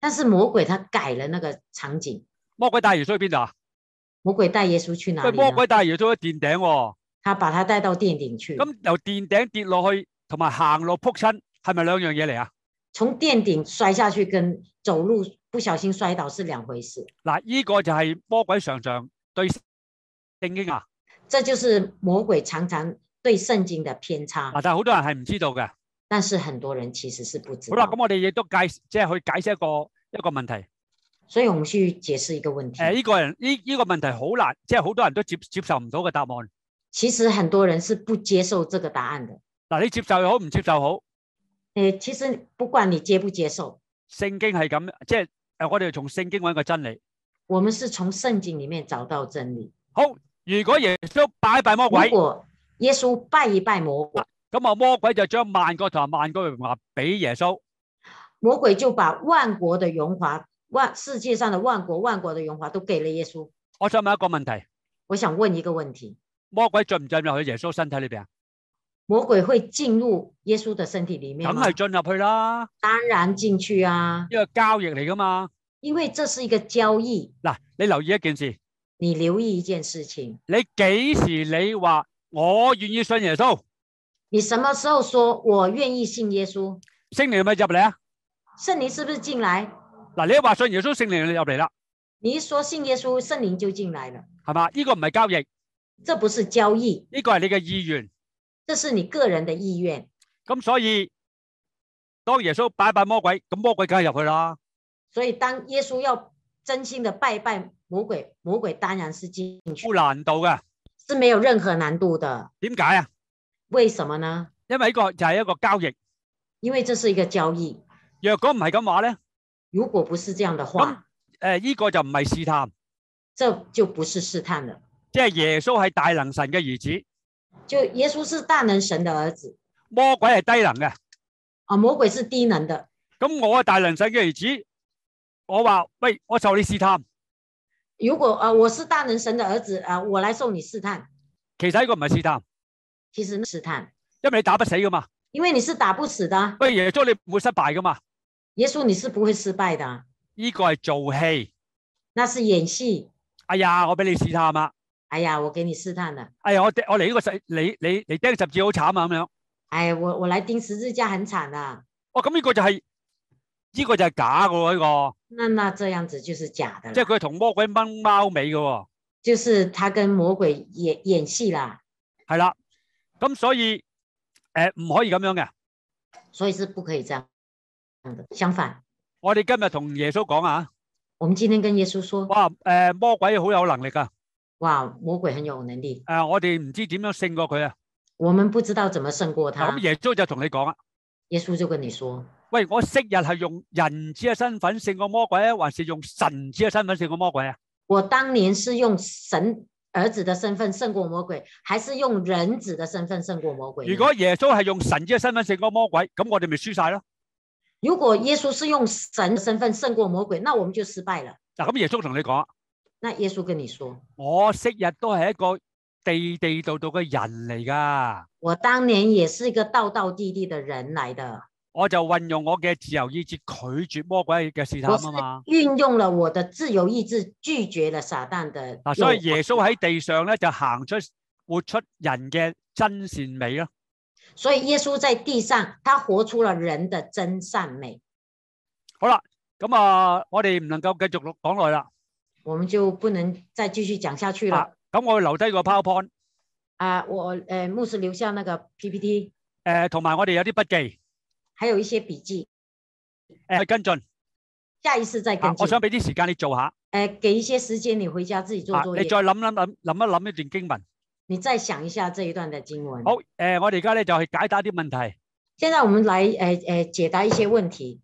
但是魔鬼他改了那个场景，
魔鬼带耶稣去边度啊？
魔鬼带耶稣去哪？魔鬼
带耶稣去殿顶喎，他把他带到殿顶去。咁由殿顶跌落去，同埋行路扑亲，系咪两样嘢嚟啊？从殿
顶摔下去跟走路不小心摔倒是两回事。
嗱，呢个就系魔鬼常常对圣经啊，
这就是魔鬼常常对
圣经的偏差。嗱，但系好多人系唔知道嘅。
但是很多人其实是不知。道。好啦，
咁我哋亦都解，即系去解释一个一个问题。所以，我们去解释一个问题。诶，呢个人呢呢个问题好难，即系好多人都接接受唔到嘅答案。
其实很多人是不接受这个答案的。
嗱，你接受又好，唔接受好。
诶，其实不管你接不接
受，圣经系咁，即系诶，我哋从圣经揾个真理。
我们是从圣经里面找到真理。好，如果耶稣拜拜魔鬼，如果耶稣拜一拜魔鬼。
咁啊，魔鬼就将万国同万国荣华俾耶稣。
魔鬼就把万国的荣华、万世界上的万国、万国的荣华都给了耶稣。
我想问一个问题。
我想问一个问题：
魔鬼进唔进入去耶稣身体里边啊？
魔鬼会进入耶稣的身体里面。梗系
进入去啦。
当然进去啊，因为交易嚟噶嘛。因为这是一个交易。嗱，你留意一件
事。你留意一件事情。你几时你话我愿意信耶稣？你什
么时候说我愿意信耶稣？
圣灵有咩入嚟啊？
圣灵是不是进来？
嗱，你一话信耶稣，圣灵就入嚟啦。
你一说信耶稣，圣灵就进来了，
系嘛？呢个唔系交易，这不是交易，呢个系你嘅意愿，
这是你个人的意愿。
咁所以当耶稣拜拜魔鬼，咁魔鬼梗系入去啦。
所以当耶稣要真心的拜拜魔鬼，魔鬼当然是进去。有难度嘅，是没有任何难度的。点解啊？为什么呢？因为呢个就系一个交易。因为这是一个交易。若
果唔系咁话咧，如果不是这样的话，诶，呢个就唔系试探。这就不是试探了。即系耶稣系大能神嘅儿子。就耶稣是
大能神的儿子。魔鬼系低能嘅。啊，魔鬼是低能的。
咁我系大能神嘅儿子，我话喂，我受你试探。
如果啊，我是大能神的儿子啊，我来受你试探。
其实呢个唔系试探。
其实试探，
因为你打不死噶嘛，
因为你是打不死的。
喂，耶稣你唔会失败噶嘛？
耶稣你是不会失败的。
呢个系做戏，
那是演戏。哎呀，我俾你试探啊！哎呀，我给你试探啦。
哎呀，我我嚟呢个十，你你你钉十字好惨啊咁样。哎呀，我我嚟钉十字架
很惨啊。
哦，咁呢个就系呢个就系假噶喎呢个。
那那这样子就是假的。即
系佢同魔鬼掹猫尾噶喎。
就是他跟魔鬼演演戏啦。系啦。咁
所以诶唔可以咁样嘅，
所以是不可以这样。
相反，我哋今日同耶稣讲啊，我们今天跟耶稣说，哇诶，魔鬼好有能力噶，哇，魔鬼很有能力。诶，我哋唔知点样胜过佢啊，我
们不知道怎么胜过他。咁
耶稣就同你讲啊，
耶稣就跟你说，
喂，我昔日系用人之嘅身份胜过魔鬼，还是用神之嘅身份胜过魔鬼啊？我当
年是用神。儿子的身份胜过魔鬼，还是用人子的身份胜过魔鬼？如
果耶稣系用神嘅身份胜过魔鬼，咁我哋咪输晒咯。
如果耶稣是用神的身份胜过魔鬼，那我们就失败了。
嗱，咁耶稣同你讲，
那耶稣跟你说，
我昔日都系一个地地道道嘅人嚟噶。
我当年也是一个道道地地的人来的。
我就运用我嘅自由意志拒绝魔鬼嘅试探啊嘛！
运用了我的自由意志拒绝了撒旦的嗱，所以
耶稣喺地上咧就行出活出人嘅真善美咯。
所以耶稣在地上，他活出了人的真善美。
好啦，咁啊，我哋唔能够继续讲耐啦，我们就不能再继续讲下去啦。咁我留低个 powerpoint
啊，我诶牧师留下那个 PPT，诶同
埋我哋有啲笔记。
还有一些笔记，诶跟进，下一次再跟进。我想
俾啲时间你做下，
诶，给一些时间你回家自己做作业。你再
谂谂谂谂一谂一段经文，
你再想一下这一段的经文。好，
诶，我哋而家咧就去解答啲问题。
现在我们来诶诶解答一些问题。